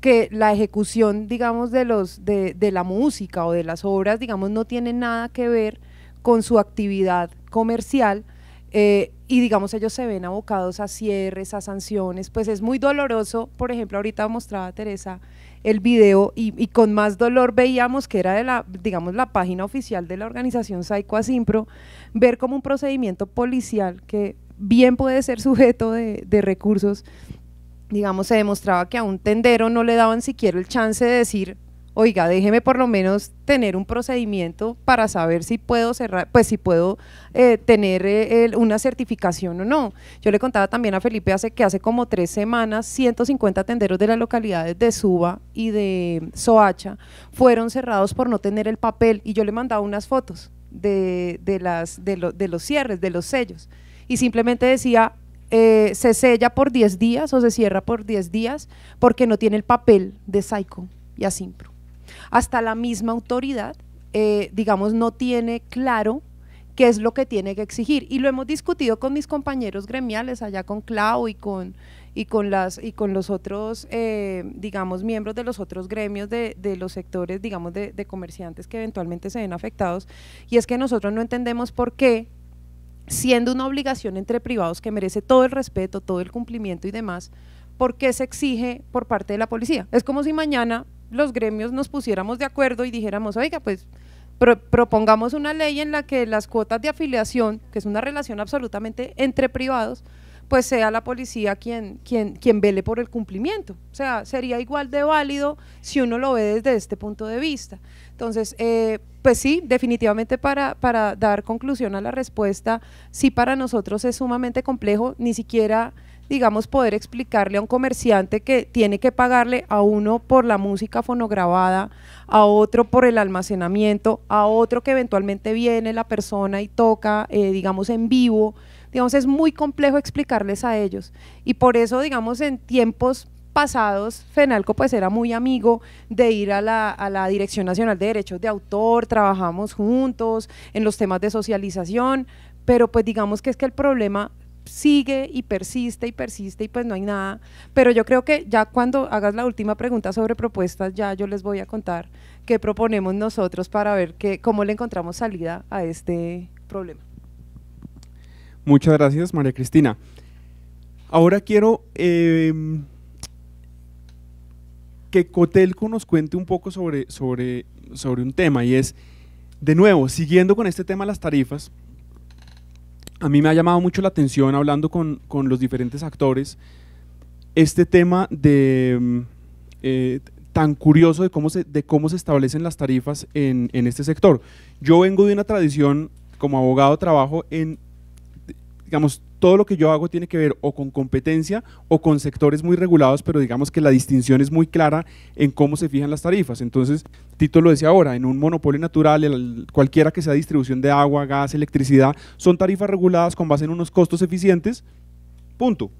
que la ejecución, digamos, de, los, de, de, la música o de las obras, digamos, no tiene nada que ver con su actividad comercial eh, y, digamos, ellos se ven abocados a cierres, a sanciones, pues es muy doloroso. Por ejemplo, ahorita mostraba Teresa el video y, y, con más dolor veíamos que era de la, digamos, la página oficial de la organización Psycho Asimpro, ver como un procedimiento policial que bien puede ser sujeto de, recursos, digamos, se demostraba que a un tendero no le daban siquiera el chance de decir, oiga, déjeme por lo menos tener un procedimiento para saber si puedo cerrar, pues si puedo eh, tener eh, una certificación o no. Yo le contaba también a Felipe hace que hace como tres semanas 150 tenderos de las localidades de Suba y de Soacha fueron cerrados por no tener el papel y yo le mandaba unas fotos de los cierres, de los sellos y simplemente decía, eh, se sella por 10 días o se cierra por 10 días porque no tiene el papel de Psycho y Asimpro. Hasta la misma autoridad, eh, digamos, no tiene claro qué es lo que tiene que exigir. Y lo hemos discutido con mis compañeros gremiales, allá con Clau y con, y con, las, y con los otros, eh, digamos, miembros de los otros gremios de, los sectores, digamos, de comerciantes que eventualmente se ven afectados. Y es que nosotros no entendemos por qué siendo una obligación entre privados que merece todo el respeto, todo el cumplimiento y demás, ¿por qué se exige por parte de la policía? Es como si mañana los gremios nos pusiéramos de acuerdo y dijéramos, oiga, pues propongamos una ley en la que las cuotas de afiliación, que es una relación absolutamente entre privados, pues sea la policía quien, quien, quien vele por el cumplimiento. O sea, sería igual de válido si uno lo ve desde este punto de vista. Entonces, eh, pues sí, definitivamente para, para dar conclusión a la respuesta, sí para nosotros es sumamente complejo, ni siquiera digamos, poder explicarle a un comerciante que tiene que pagarle a uno por la música fonograbada, a otro por el almacenamiento, a otro que eventualmente viene la persona y toca, eh, digamos, en vivo. Digamos, es muy complejo explicarles a ellos. Y por eso, digamos, en tiempos pasados, Fenalco pues era muy amigo de ir a la, Dirección Nacional de Derechos de Autor, trabajamos juntos en los temas de socialización, pero pues digamos que es que el problema sigue y persiste y persiste y pues no hay nada. Pero yo creo que ya cuando hagas la última pregunta sobre propuestas, ya yo les voy a contar qué proponemos nosotros para ver cómo le encontramos salida a este problema. Muchas gracias, María Cristina. Ahora quiero em, que Cotelco nos cuente un poco sobre, sobre, sobre un tema y es, de nuevo, siguiendo con este tema las tarifas, a mí me ha llamado mucho la atención hablando con, los diferentes actores este tema de eh, tan curioso de cómo se, de cómo se establecen las tarifas en, en este sector. Yo vengo de una tradición, como abogado trabajo en, digamos, todo lo que yo hago tiene que ver o con competencia o con sectores muy regulados, pero digamos que la distinción es muy clara en cómo se fijan las tarifas. Entonces, Tito lo decía ahora, en un monopolio natural, cualquiera que sea distribución de agua, gas, electricidad, son tarifas reguladas con base en unos costos eficientes, punto.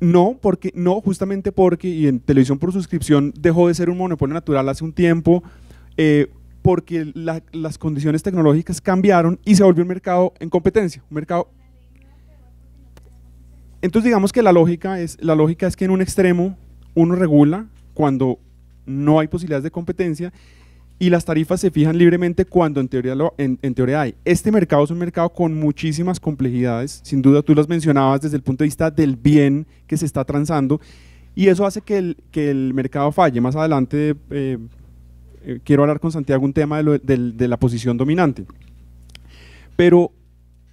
No, porque no, justamente porque y en televisión por suscripción dejó de ser un monopolio natural hace un tiempo. Eh, porque las condiciones tecnológicas cambiaron y se volvió un mercado en competencia, un mercado. Entonces digamos que la lógica es la lógica es que en un extremo uno regula cuando no hay posibilidades de competencia y las tarifas se fijan libremente cuando en teoría, en, teoría hay. Este mercado es un mercado con muchísimas complejidades, sin duda tú las mencionabas desde el punto de vista del bien que se está transando y eso hace que el, que el mercado falle. Más adelante eh, eh, quiero hablar con Santiago un tema de, la posición dominante. Pero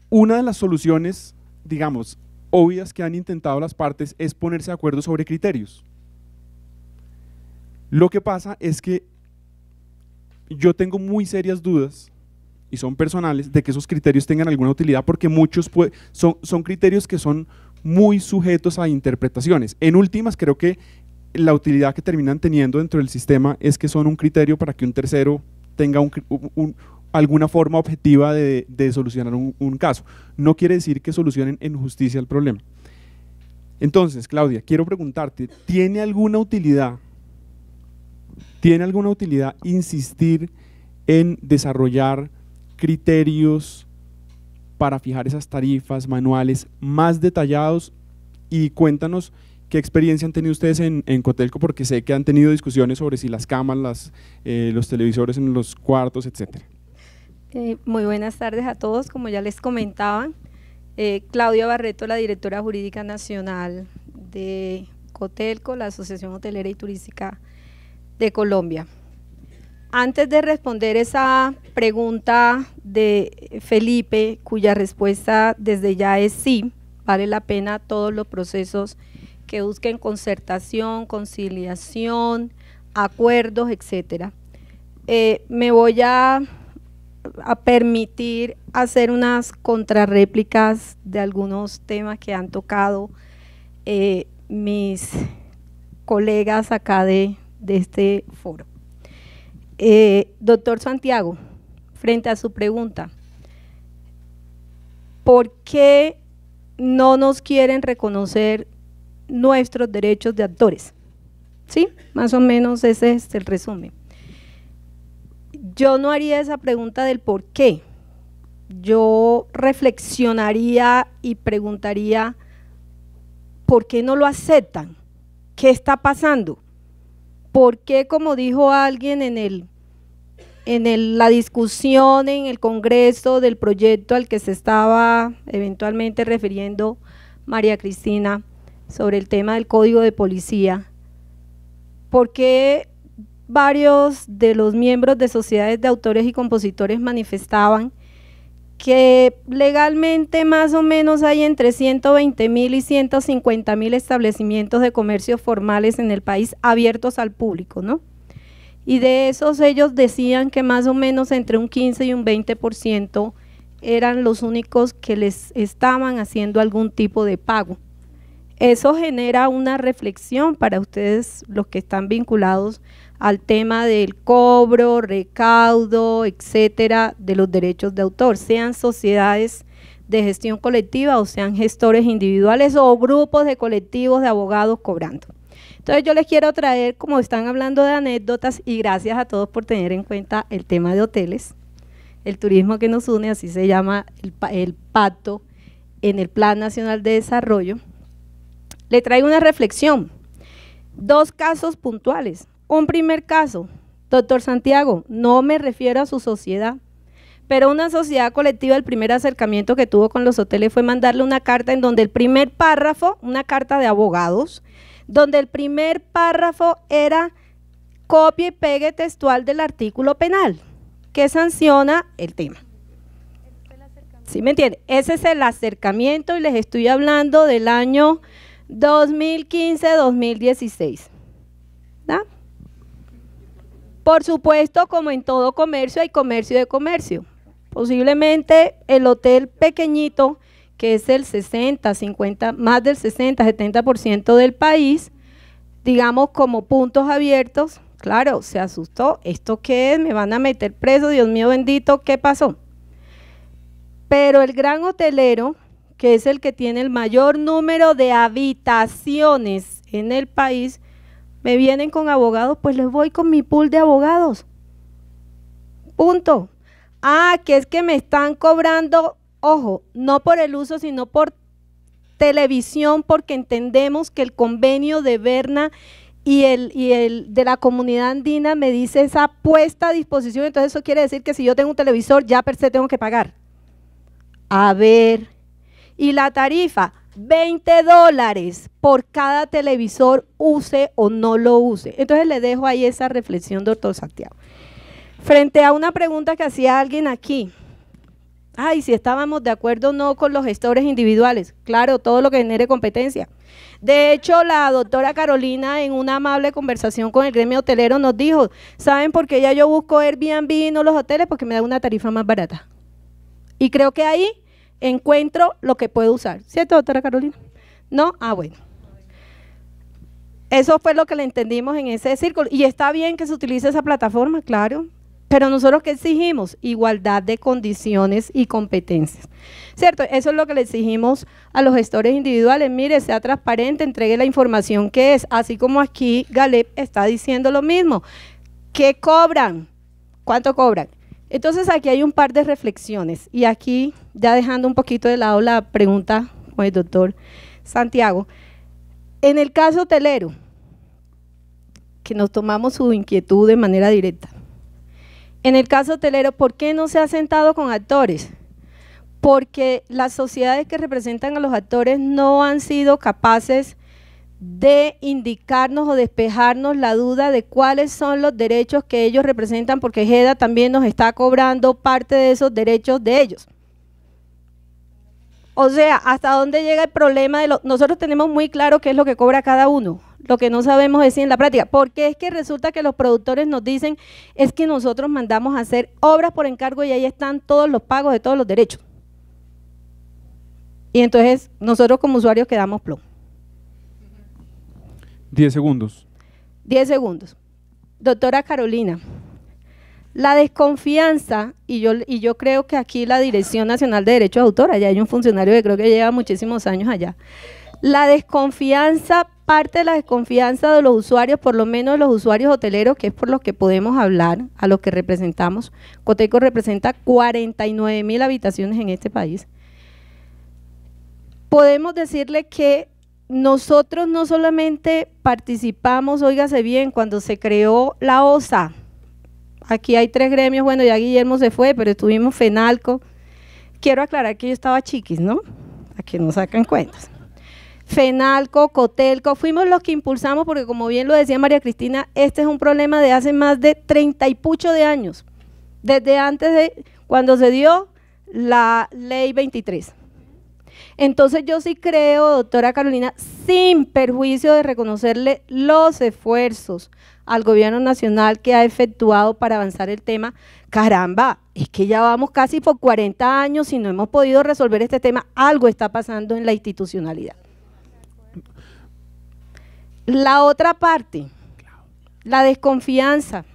una de las soluciones, digamos, obvias que han intentado las partes es ponerse de acuerdo sobre criterios. Lo que pasa es que yo tengo muy serias dudas, y son personales, de que esos criterios tengan alguna utilidad, porque muchos son criterios que son muy sujetos a interpretaciones. En últimas, creo que la utilidad que terminan teniendo dentro del sistema es que son un criterio para que un tercero tenga alguna forma objetiva de, solucionar un, un, caso. No quiere decir que solucionen en justicia el problema. Entonces, Claudia, quiero preguntarte, ¿tiene alguna utilidad, tiene alguna utilidad insistir en desarrollar criterios para fijar esas tarifas manuales más detallados? Y cuéntanos ¿Qué experiencia han tenido ustedes en, Cotelco? Porque sé que han tenido discusiones sobre si las camas, eh, los televisores en los cuartos, etcétera. Eh, muy buenas tardes a todos. Como ya les comentaba, eh, Claudia Barreto, la directora jurídica nacional de Cotelco, la Asociación Hotelera y Turística de Colombia. Antes de responder esa pregunta de Felipe, cuya respuesta desde ya es sí, vale la pena todos los procesos que busquen concertación, conciliación, acuerdos, etcétera. Eh, me voy a, permitir hacer unas contrarréplicas de algunos temas que han tocado eh, mis colegas acá de, este foro. Eh, doctor Santiago, frente a su pregunta, ¿por qué no nos quieren reconocer nuestros derechos de actores. ¿Sí? Más o menos ese es el resumen. Yo no haría esa pregunta del por qué. Yo reflexionaría y preguntaría por qué no lo aceptan. ¿Qué está pasando? ¿Por qué, como dijo alguien en en la discusión en el Congreso del proyecto al que se estaba eventualmente refiriendo María Cristina, sobre el tema del código de policía, porque varios de los miembros de sociedades de autores y compositores manifestaban que legalmente más o menos hay entre 120 mil y 150 mil establecimientos de comercio formales en el país abiertos al público, ¿no? Y de esos ellos decían que más o menos entre un 15 y un 20% eran los únicos que les estaban haciendo algún tipo de pago. Eso genera una reflexión para ustedes, los que están vinculados al tema del cobro, recaudo, etcétera, de los derechos de autor, sean sociedades de gestión colectiva o sean gestores individuales o grupos de colectivos de abogados cobrando. Entonces yo les quiero traer, como están hablando de anécdotas, y gracias a todos por tener en cuenta el tema de hoteles, el turismo que nos une, así se llama el, el pacto en el Plan Nacional de Desarrollo. Le traigo una reflexión. Dos casos puntuales. Un primer caso, doctor Santiago, no me refiero a su sociedad, pero una sociedad colectiva, el primer acercamiento que tuvo con los hoteles fue mandarle una carta en donde el primer párrafo, una carta de abogados, donde el primer párrafo era copia y pegue textual del artículo penal que sanciona el tema. ¿Sí me entiende? Ese es el acercamiento y les estoy hablando del año 2015-2016. Por supuesto, como en todo comercio, hay comercio de comercio. Posiblemente el hotel pequeñito, que es el 60, 50, más del 60, 70% del país, digamos como puntos abiertos, claro, se asustó, ¿esto qué es? Me van a meter preso, Dios mío bendito, ¿qué pasó? Pero el gran hotelero que es el que tiene el mayor número de habitaciones en el país, me vienen con abogados, pues les voy con mi pool de abogados. Punto. Ah, que es que me están cobrando, ojo, no por el uso, sino por televisión, porque entendemos que el convenio de Berna y el, y el de la comunidad andina me dice esa puesta a disposición, entonces eso quiere decir que si yo tengo un televisor, ya per se tengo que pagar. A ver, y la tarifa 20 dólares por cada televisor use o no lo use. Entonces le dejo ahí esa reflexión, doctor Santiago. Frente a una pregunta que hacía alguien aquí, ay, si estábamos de acuerdo o no con los gestores individuales, claro, todo lo que genere competencia. De hecho, la doctora Carolina en una amable conversación con el gremio hotelero nos dijo, ¿saben por qué ya yo busco Airbnb y no los hoteles? Porque me da una tarifa más barata. Y creo que ahí encuentro lo que puedo usar. ¿Cierto, doctora Carolina? ¿No? Ah, bueno. Eso fue lo que le entendimos en ese círculo. Y está bien que se utilice esa plataforma, claro. Pero nosotros qué exigimos? Igualdad de condiciones y competencias. ¿Cierto? Eso es lo que le exigimos a los gestores individuales. Mire, sea transparente, entregue la información que es. Así como aquí Galep está diciendo lo mismo. ¿Qué cobran? ¿Cuánto cobran? Entonces aquí hay un par de reflexiones y aquí ya dejando un poquito de lado la pregunta con doctor Santiago. En el caso hotelero, que nos tomamos su inquietud de manera directa. En el caso hotelero, ¿por qué no se ha sentado con actores? Porque las sociedades que representan a los actores no han sido capaces de indicarnos o despejarnos la duda de cuáles son los derechos que ellos representan, porque GEDA también nos está cobrando parte de esos derechos de ellos. O sea, hasta dónde llega el problema de nosotros tenemos muy claro qué es lo que cobra cada uno. Lo que no sabemos es en la práctica, porque es que resulta que los productores nos dicen es que nosotros mandamos a hacer obras por encargo y ahí están todos los pagos de todos los derechos. Y entonces nosotros como usuarios quedamos plomo. 10 segundos. 10 segundos. Doctora Carolina, la desconfianza, y yo, y yo creo que aquí la Dirección Nacional de Derechos de Autor, allá hay un funcionario que creo que lleva muchísimos años allá, la desconfianza, parte de la desconfianza de los usuarios, por lo menos de los usuarios hoteleros, que es por los que podemos hablar, a los que representamos. Coteco representa 49 mil habitaciones en este país. Podemos decirle que nosotros no solamente participamos, óigase bien, cuando se creó la OSA, aquí hay tres gremios, bueno, ya Guillermo se fue, pero estuvimos FENALCO. Quiero aclarar que yo estaba chiquis, ¿no? A que no sacan cuentas. FENALCO, COTELCO, fuimos los que impulsamos, porque como bien lo decía María Cristina, este es un problema de hace más de treinta y pucho de años, desde antes de cuando se dio la ley 23. Entonces yo sí creo, doctora Carolina, sin perjuicio de reconocerle los esfuerzos al gobierno nacional que ha efectuado para avanzar el tema, caramba, es que ya vamos casi por 40 años y no hemos podido resolver este tema, algo está pasando en la institucionalidad. La otra parte, la desconfianza.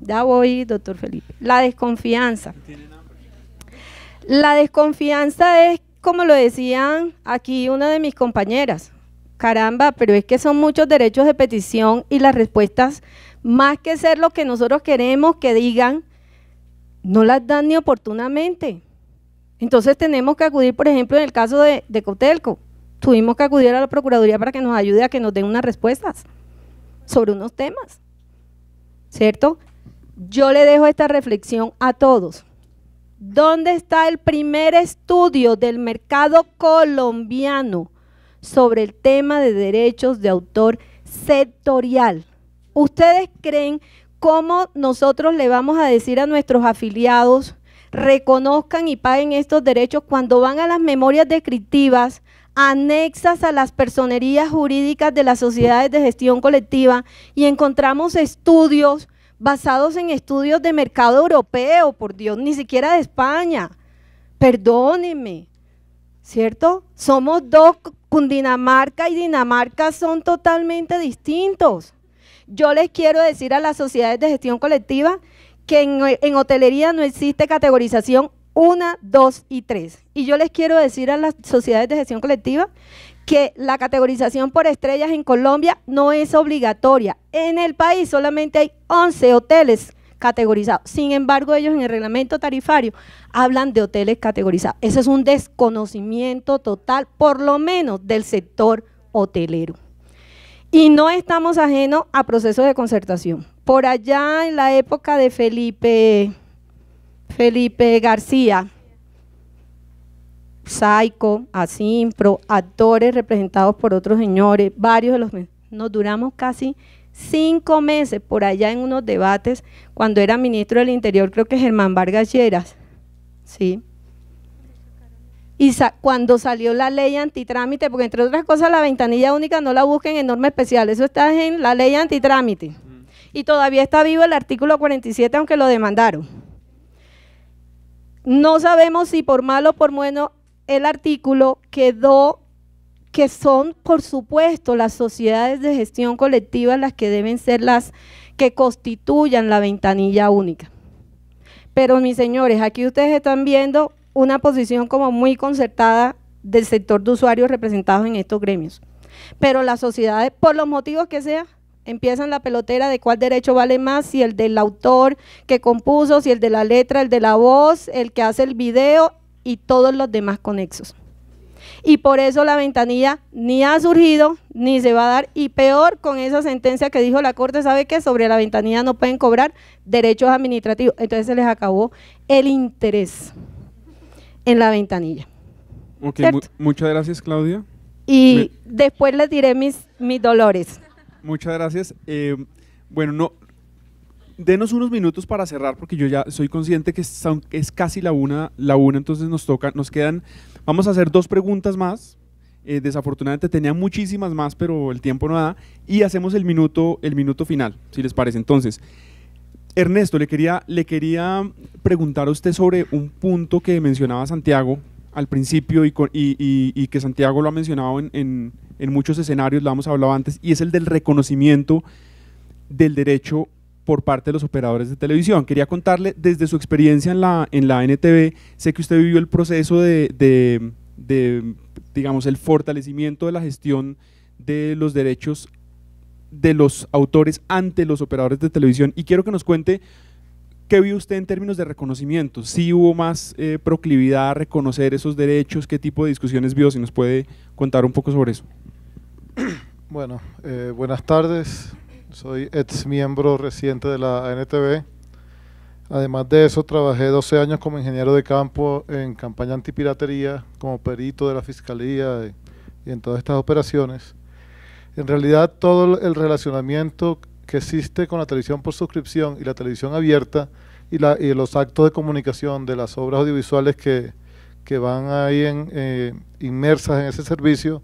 Ya voy, doctor Felipe. La desconfianza. La desconfianza es como lo decían aquí una de mis compañeras, caramba, pero es que son muchos derechos de petición y las respuestas, más que ser lo que nosotros queremos que digan, no las dan ni oportunamente. Entonces tenemos que acudir, por ejemplo, en el caso de, de Cotelco, tuvimos que acudir a la Procuraduría para que nos ayude a que nos den unas respuestas sobre unos temas, ¿cierto? Yo le dejo esta reflexión a todos. ¿Dónde está el primer estudio del mercado colombiano sobre el tema de derechos de autor sectorial? ¿Ustedes creen cómo nosotros le vamos a decir a nuestros afiliados reconozcan y paguen estos derechos cuando van a las memorias descriptivas anexas a las personerías jurídicas de las sociedades de gestión colectiva y encontramos estudios basados en estudios de mercado europeo, por Dios, ni siquiera de España. Perdónenme, ¿cierto? Somos dos, Cundinamarca y Dinamarca son totalmente distintos. Yo les quiero decir a las sociedades de gestión colectiva que en, en hotelería no existe categorización 1, 2 y 3. Y yo les quiero decir a las sociedades de gestión colectiva que la categorización por estrellas en Colombia no es obligatoria. En el país solamente hay 11 hoteles categorizados. Sin embargo, ellos en el reglamento tarifario hablan de hoteles categorizados. Eso es un desconocimiento total, por lo menos del sector hotelero. Y no estamos ajenos a procesos de concertación. Por allá en la época de Felipe, Felipe García, Psycho, a Simpro, actores representados por otros señores, varios de los... Nos duramos casi cinco meses por allá en unos debates cuando era ministro del Interior, creo que Germán Vargas Lleras, ¿sí? Y cuando salió la ley antitrámite, porque entre otras cosas la ventanilla única no la busquen en norma especial, eso está en la ley antitrámite. Mm. Y todavía está vivo el artículo 47, aunque lo demandaron. No sabemos si por malo o por bueno el artículo quedó que son, por supuesto, las sociedades de gestión colectiva las que deben ser las que constituyan la ventanilla única. Pero mis señores, aquí ustedes están viendo una posición como muy concertada del sector de usuarios representados en estos gremios. Pero las sociedades, por los motivos que sea, empiezan la pelotera de cuál derecho vale más, si el del autor que compuso, si el de la letra, el de la voz, el que hace el video, y todos los demás conexos. Y por eso la ventanilla ni ha surgido, ni se va a dar, y peor con esa sentencia que dijo la Corte, sabe que sobre la ventanilla no pueden cobrar derechos administrativos. Entonces se les acabó el interés en la ventanilla. Ok, muchas gracias Claudia. Y después les diré mis, mis dolores. Muchas gracias. Eh, bueno, no, denos unos minutos para cerrar, porque yo ya soy consciente que es casi la una, la una, entonces nos toca, nos quedan, vamos a hacer dos preguntas más. Eh, desafortunadamente tenía muchísimas más, pero el tiempo no da. Y hacemos el minuto, el minuto final, si les parece. Entonces, Ernesto, le quería, le quería preguntar a usted sobre un punto que mencionaba Santiago al principio y, y, que Santiago lo ha mencionado en, en muchos escenarios, lo hemos hablado antes, y es el del reconocimiento del derecho por parte de los operadores de televisión. Quería contarle desde su experiencia en la, en la NTV, sé que usted vivió el proceso de, digamos, el fortalecimiento de la gestión de los derechos de los autores ante los operadores de televisión y quiero que nos cuente ¿Qué vio usted en términos de reconocimiento? ¿Si hubo más eh, proclividad a reconocer esos derechos? ¿Qué tipo de discusiones vio? Si nos puede contar un poco sobre eso. Bueno, eh, buenas tardes. Soy ex miembro reciente de la ANTV, Además de eso, trabajé 12 años como ingeniero de campo en campaña antipiratería, como perito de la Fiscalía eh, y, en todas estas operaciones. En realidad, todo el relacionamiento que existe con la televisión por suscripción y la televisión abierta y, la, y los actos de comunicación de las obras audiovisuales que, van ahí eh, inmersas en ese servicio,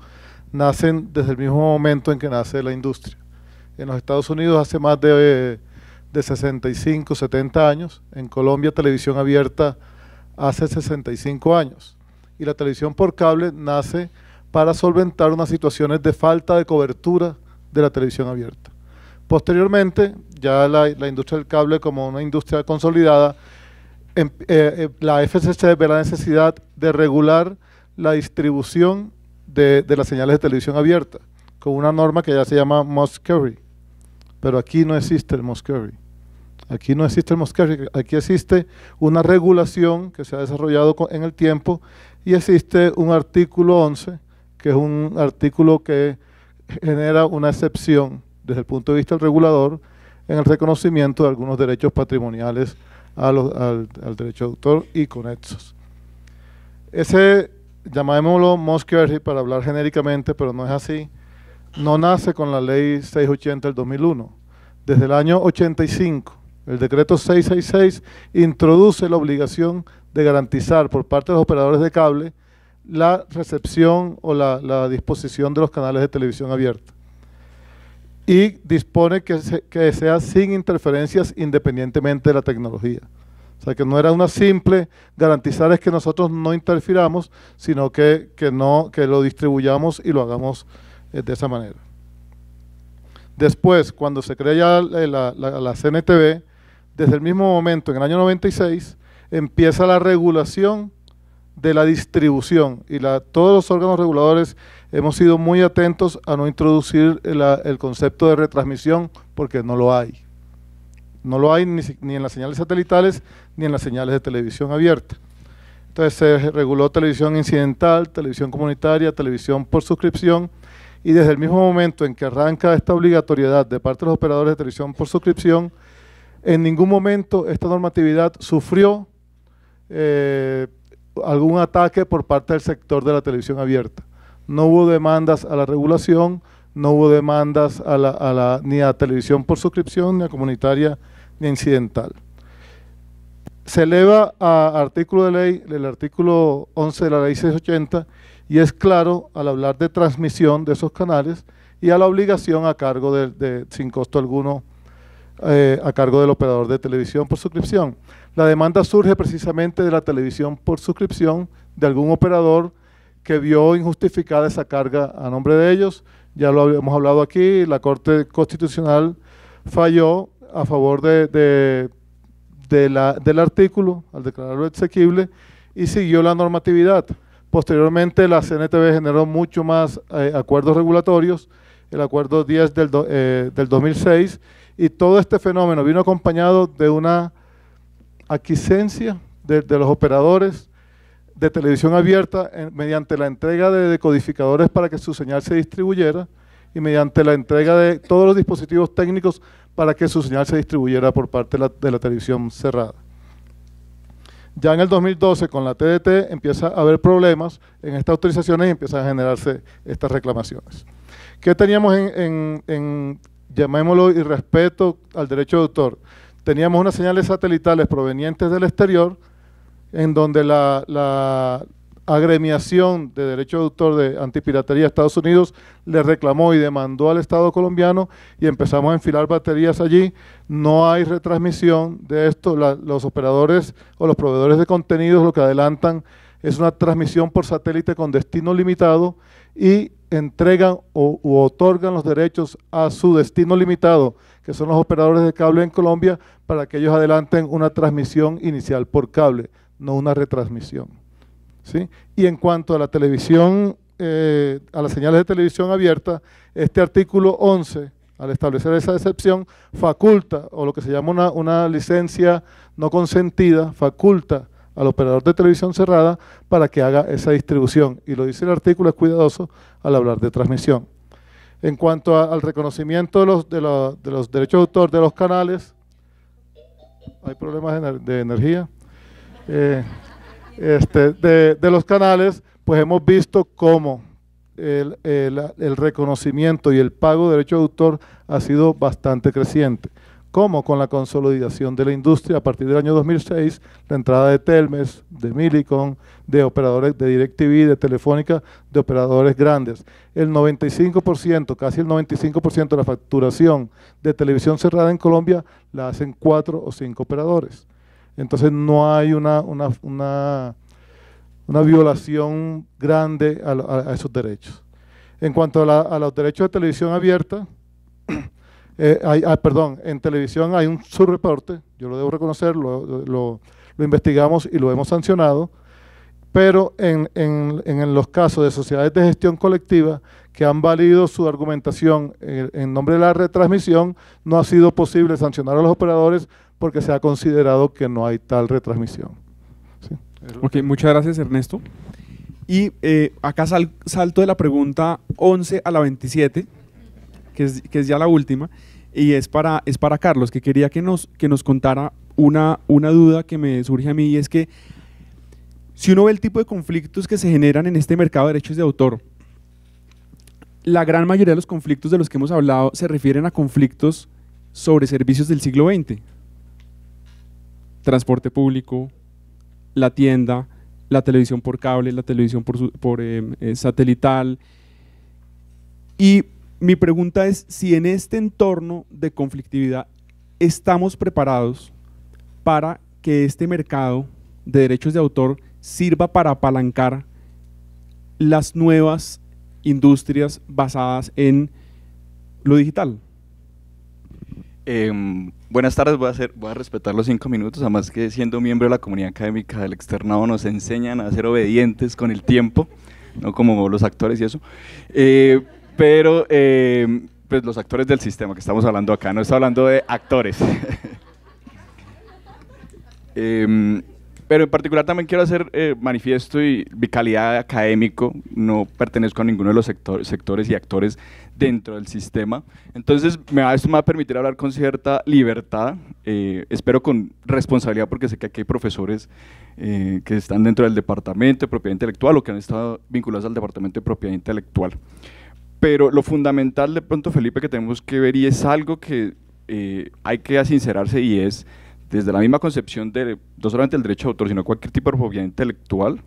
nacen desde el mismo momento en que nace la industria en los Estados Unidos hace más de, de 65, 70 años, en Colombia televisión abierta hace 65 años. Y la televisión por cable nace para solventar unas situaciones de falta de cobertura de la televisión abierta. Posteriormente, ya la, industria del cable como una industria consolidada, em, eh, eh, la FCC ve la necesidad de regular la distribución de, de, las señales de televisión abierta con una norma que ya se llama Must Carry. Pero aquí no existe el Moscurry. Aquí no existe el Moscurry. Aquí existe una regulación que se ha desarrollado en el tiempo y existe un artículo 11, que es un artículo que genera una excepción desde el punto de vista del regulador en el reconocimiento de algunos derechos patrimoniales al, derecho de autor y conexos. Ese, llamémoslo Moscurry para hablar genéricamente, pero no es así no nace con la ley 680 del 2001. Desde el año 85, el decreto 666 introduce la obligación de garantizar por parte de los operadores de cable la recepción o la, disposición de los canales de televisión abierta y dispone que, sea sin interferencias independientemente de la tecnología. O sea, que no era una simple garantizar es que nosotros no interfiramos, sino que, que, no, que lo distribuyamos y lo hagamos eh, de esa manera. Después, cuando se crea ya la, CNTV, desde el mismo momento, en el año 96, empieza la regulación de la distribución y la, todos los órganos reguladores hemos sido muy atentos a no introducir el, concepto de retransmisión porque no lo hay. No lo hay ni, ni, en las señales satelitales ni en las señales de televisión abierta. Entonces se reguló televisión incidental, televisión comunitaria, televisión por suscripción, y desde el mismo momento en que arranca esta obligatoriedad de parte de los operadores de televisión por suscripción, en ningún momento esta normatividad sufrió eh, algún ataque por parte del sector de la televisión abierta. No hubo demandas a la regulación, no hubo demandas a la, ni a televisión por suscripción, ni a comunitaria, ni a incidental. Se eleva a artículo de ley, el artículo 11 de la ley 680, y es claro al hablar de transmisión de esos canales y a la obligación a cargo de, sin costo alguno, eh, a cargo del operador de televisión por suscripción. La demanda surge precisamente de la televisión por suscripción de algún operador que vio injustificada esa carga a nombre de ellos. Ya lo habíamos hablado aquí, la Corte Constitucional falló a favor del artículo al declararlo exequible y siguió la normatividad. Posteriormente, la CNTV generó mucho más eh, acuerdos regulatorios, el acuerdo 10 del, 2006, eh, y todo este fenómeno vino acompañado de una adquisencia de, los operadores de televisión abierta mediante la entrega de decodificadores para que su señal se distribuyera y mediante la entrega de todos los dispositivos técnicos para que su señal se distribuyera por parte de la televisión cerrada. Ya en el 2012 con la TDT empieza a haber problemas en estas autorizaciones y empiezan a generarse estas reclamaciones. ¿Qué teníamos en, en, en llamémoslo irrespeto al derecho de autor? Teníamos unas señales satelitales provenientes del exterior en donde la agremiación de derecho de autor de antipiratería de Estados Unidos le reclamó y demandó al Estado colombiano y empezamos a enfilar baterías allí. No hay retransmisión de esto. los operadores o los proveedores de contenidos lo que adelantan es una transmisión por satélite con destino limitado y entregan o u otorgan los derechos a su destino limitado, que son los operadores de cable en Colombia, para que ellos adelanten una transmisión inicial por cable, no una retransmisión. Y en cuanto a la televisión, eh, a las señales de televisión abierta, este artículo 11, al establecer esa excepción, faculta, o lo que se llama una, licencia no consentida, faculta al operador de televisión cerrada para que haga esa distribución. Y lo dice el artículo, es cuidadoso al hablar de transmisión. En cuanto al reconocimiento de los, derechos de autor de los canales, hay problemas de, energía. Eh, este, de, los canales, pues hemos visto cómo el, reconocimiento y el pago de derecho de autor ha sido bastante creciente. Como con la consolidación de la industria a partir del año 2006, la entrada de Telmes, de Milicon, de operadores de DirecTV, de Telefónica, de operadores grandes. El 95%, casi el 95% de la facturación de televisión cerrada en Colombia la hacen cuatro o cinco operadores. Entonces no hay una, violación grande a, esos derechos. En cuanto a, los derechos de televisión abierta, eh, ah, perdón, en televisión hay un subreporte, yo lo debo reconocer, lo, investigamos y lo hemos sancionado, pero en, los casos de sociedades de gestión colectiva que han valido su argumentación eh, en nombre de la retransmisión, no ha sido posible sancionar a los operadores porque se ha considerado que no hay tal retransmisión. Ok, muchas gracias Ernesto. Y eh, acá sal, salto de la pregunta 11 a la 27, que es, ya la última, y es para, es para Carlos, que quería que nos, que nos contara una, una duda que me surge a mí, y es que si uno ve el tipo de conflictos que se generan en este mercado de derechos de autor, la gran mayoría de los conflictos de los que hemos hablado se refieren a conflictos sobre servicios del siglo XX, transporte público, la tienda, la televisión por cable, la televisión por, eh, eh, satelital. Y mi pregunta es si en este entorno de conflictividad estamos preparados para que este mercado de derechos de autor sirva para apalancar las nuevas industrias basadas en lo digital. Em, Buenas tardes, voy a, voy a respetar los cinco minutos, además que siendo miembro de la comunidad académica del externado nos enseñan a ser obedientes con el tiempo, no como los actores y eso. Eh, pero eh, pues los actores del sistema que estamos hablando acá, no está hablando de actores. Em, pero en particular también quiero hacer eh, manifiesto y mi calidad académico, no pertenezco a ninguno de los sectores sectores y actores dentro del sistema. Entonces, me va, esto me va a permitir hablar con cierta libertad, eh, espero con responsabilidad, porque sé que aquí hay profesores eh, que están dentro del departamento de propiedad intelectual o que han estado vinculados al departamento de propiedad intelectual. Pero lo fundamental de pronto, Felipe, que tenemos que ver y es algo que hay que sincerarse y es desde la misma concepción de no solamente el derecho de autor, sino cualquier tipo de propiedad intelectual,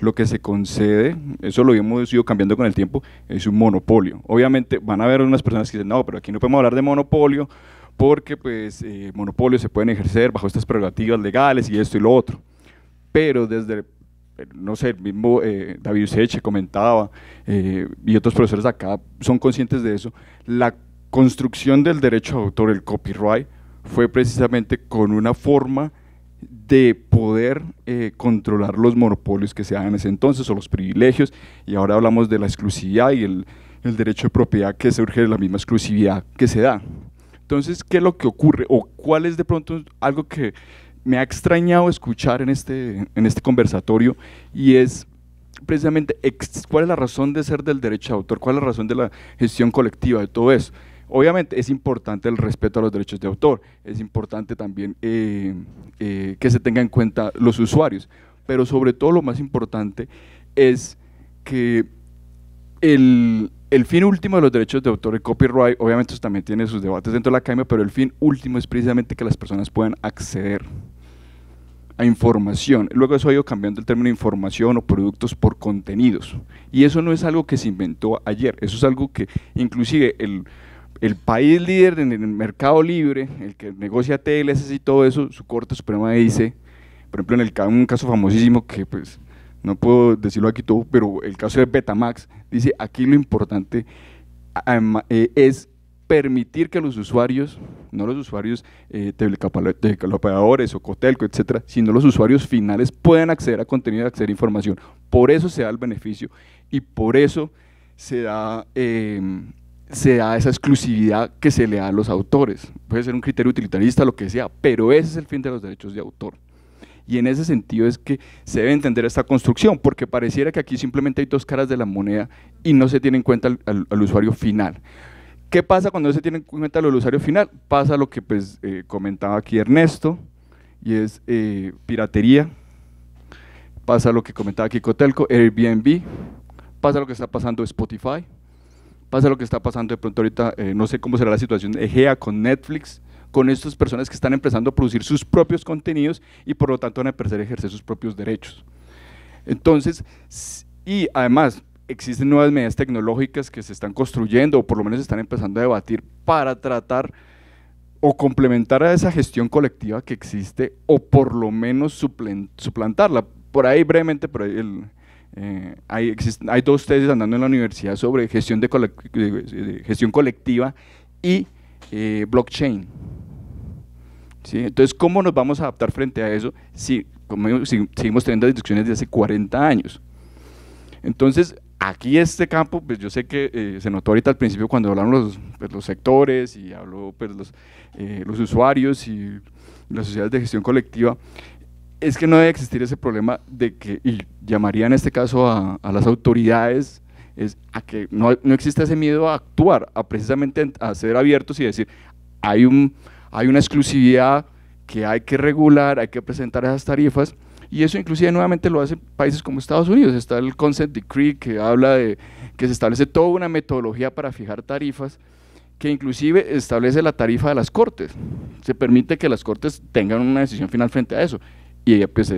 lo que se concede, eso lo hemos ido cambiando con el tiempo, es un monopolio. Obviamente van a haber unas personas que dicen, no, pero aquí no podemos hablar de monopolio porque pues eh, monopolios se pueden ejercer bajo estas prerrogativas legales y esto y lo otro. Pero desde, eh, no sé, el mismo eh, David seche comentaba y otros profesores acá son conscientes de eso, la construcción del derecho de autor, el copyright, fue precisamente con una forma de poder eh, controlar los monopolios que se dan en ese entonces o los privilegios, y ahora hablamos de la exclusividad y el, derecho de propiedad que surge de la misma exclusividad que se da. Entonces, ¿qué es lo que ocurre? ¿O cuál es de pronto algo que me ha extrañado escuchar en este, en este conversatorio? Y es precisamente cuál es la razón de ser del derecho de autor, cuál es la razón de la gestión colectiva, de todo eso. Obviamente es importante el respeto a los derechos de autor, es importante también eh, eh, que se tenga en cuenta los usuarios, pero sobre todo lo más importante es que el, fin último de los derechos de autor y copyright, obviamente también tiene sus debates dentro de la academia, pero el fin último es precisamente que las personas puedan acceder a información. Luego eso ha ido cambiando el término información o productos por contenidos. Y eso no es algo que se inventó ayer, eso es algo que inclusive el el país líder en el mercado libre, el que negocia TLS y todo eso, su Corte Suprema dice, por ejemplo, en el, un caso famosísimo que pues no puedo decirlo aquí todo, pero el caso de Betamax, dice, aquí lo importante eh, es permitir que los usuarios, no los usuarios eh, o Cotelco, etcétera, sino los usuarios finales puedan acceder a contenido, acceder a información. Por eso se da el beneficio y por eso se da... Em, se da esa exclusividad que se le da a los autores. Puede ser un criterio utilitarista, lo que sea, pero ese es el fin de los derechos de autor. Y en ese sentido es que se debe entender esta construcción, porque pareciera que aquí simplemente hay dos caras de la moneda y no se tiene en cuenta al, usuario final. ¿Qué pasa cuando no se tiene en cuenta al usuario final? Pasa lo que pues, eh, comentaba aquí Ernesto, y es eh, piratería, pasa lo que comentaba aquí Cotelco, Airbnb, pasa lo que está pasando Spotify, pasa lo que está pasando de pronto ahorita, eh, no sé cómo será la situación Egea con Netflix, con estas personas que están empezando a producir sus propios contenidos y por lo tanto van a empezar a ejercer sus propios derechos. Entonces, y además, existen nuevas medidas tecnológicas que se están construyendo o por lo menos están empezando a debatir para tratar o complementar a esa gestión colectiva que existe o por lo menos suplantarla. Por ahí brevemente, por ahí el, eh, hay, hay, dos tesis andando en la universidad sobre gestión, de, gestión colectiva y eh, blockchain. ¿Sí? Entonces, ¿cómo nos vamos a adaptar frente a eso si, seguimos teniendo discusiones de hace 40 años? Entonces, aquí este campo, pues yo sé que eh, se notó ahorita al principio cuando hablaron los, pues, los sectores y habló pues, los, los usuarios y las sociedades de gestión colectiva, es que no debe existir ese problema de que, y llamaría en este caso a, las autoridades, es a que no, no exista ese miedo a actuar, a precisamente a ser abiertos y decir, hay, un, hay una exclusividad que hay que regular, hay que presentar esas tarifas, y eso inclusive nuevamente lo hacen países como Estados Unidos. Está el concept Decree que habla de que se establece toda una metodología para fijar tarifas, que inclusive establece la tarifa de las cortes. Se permite que las cortes tengan una decisión final frente a eso y pues,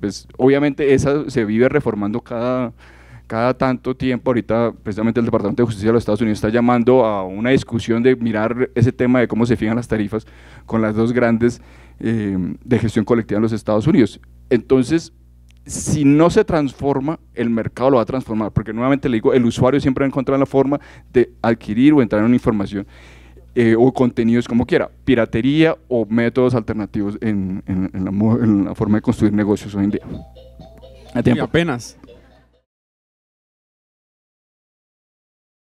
pues, obviamente esa se vive reformando cada, cada tanto tiempo. Ahorita precisamente el Departamento de Justicia de los Estados Unidos está llamando a una discusión de mirar ese tema de cómo se fijan las tarifas con las dos grandes eh, de gestión colectiva en los Estados Unidos. Entonces, si no se transforma, el mercado lo va a transformar, porque nuevamente le digo, el usuario siempre va a encontrar la forma de adquirir o entrar en una información. Eh, o contenidos como quiera, piratería o métodos alternativos en, en, la, forma de construir negocios hoy en día. apenas.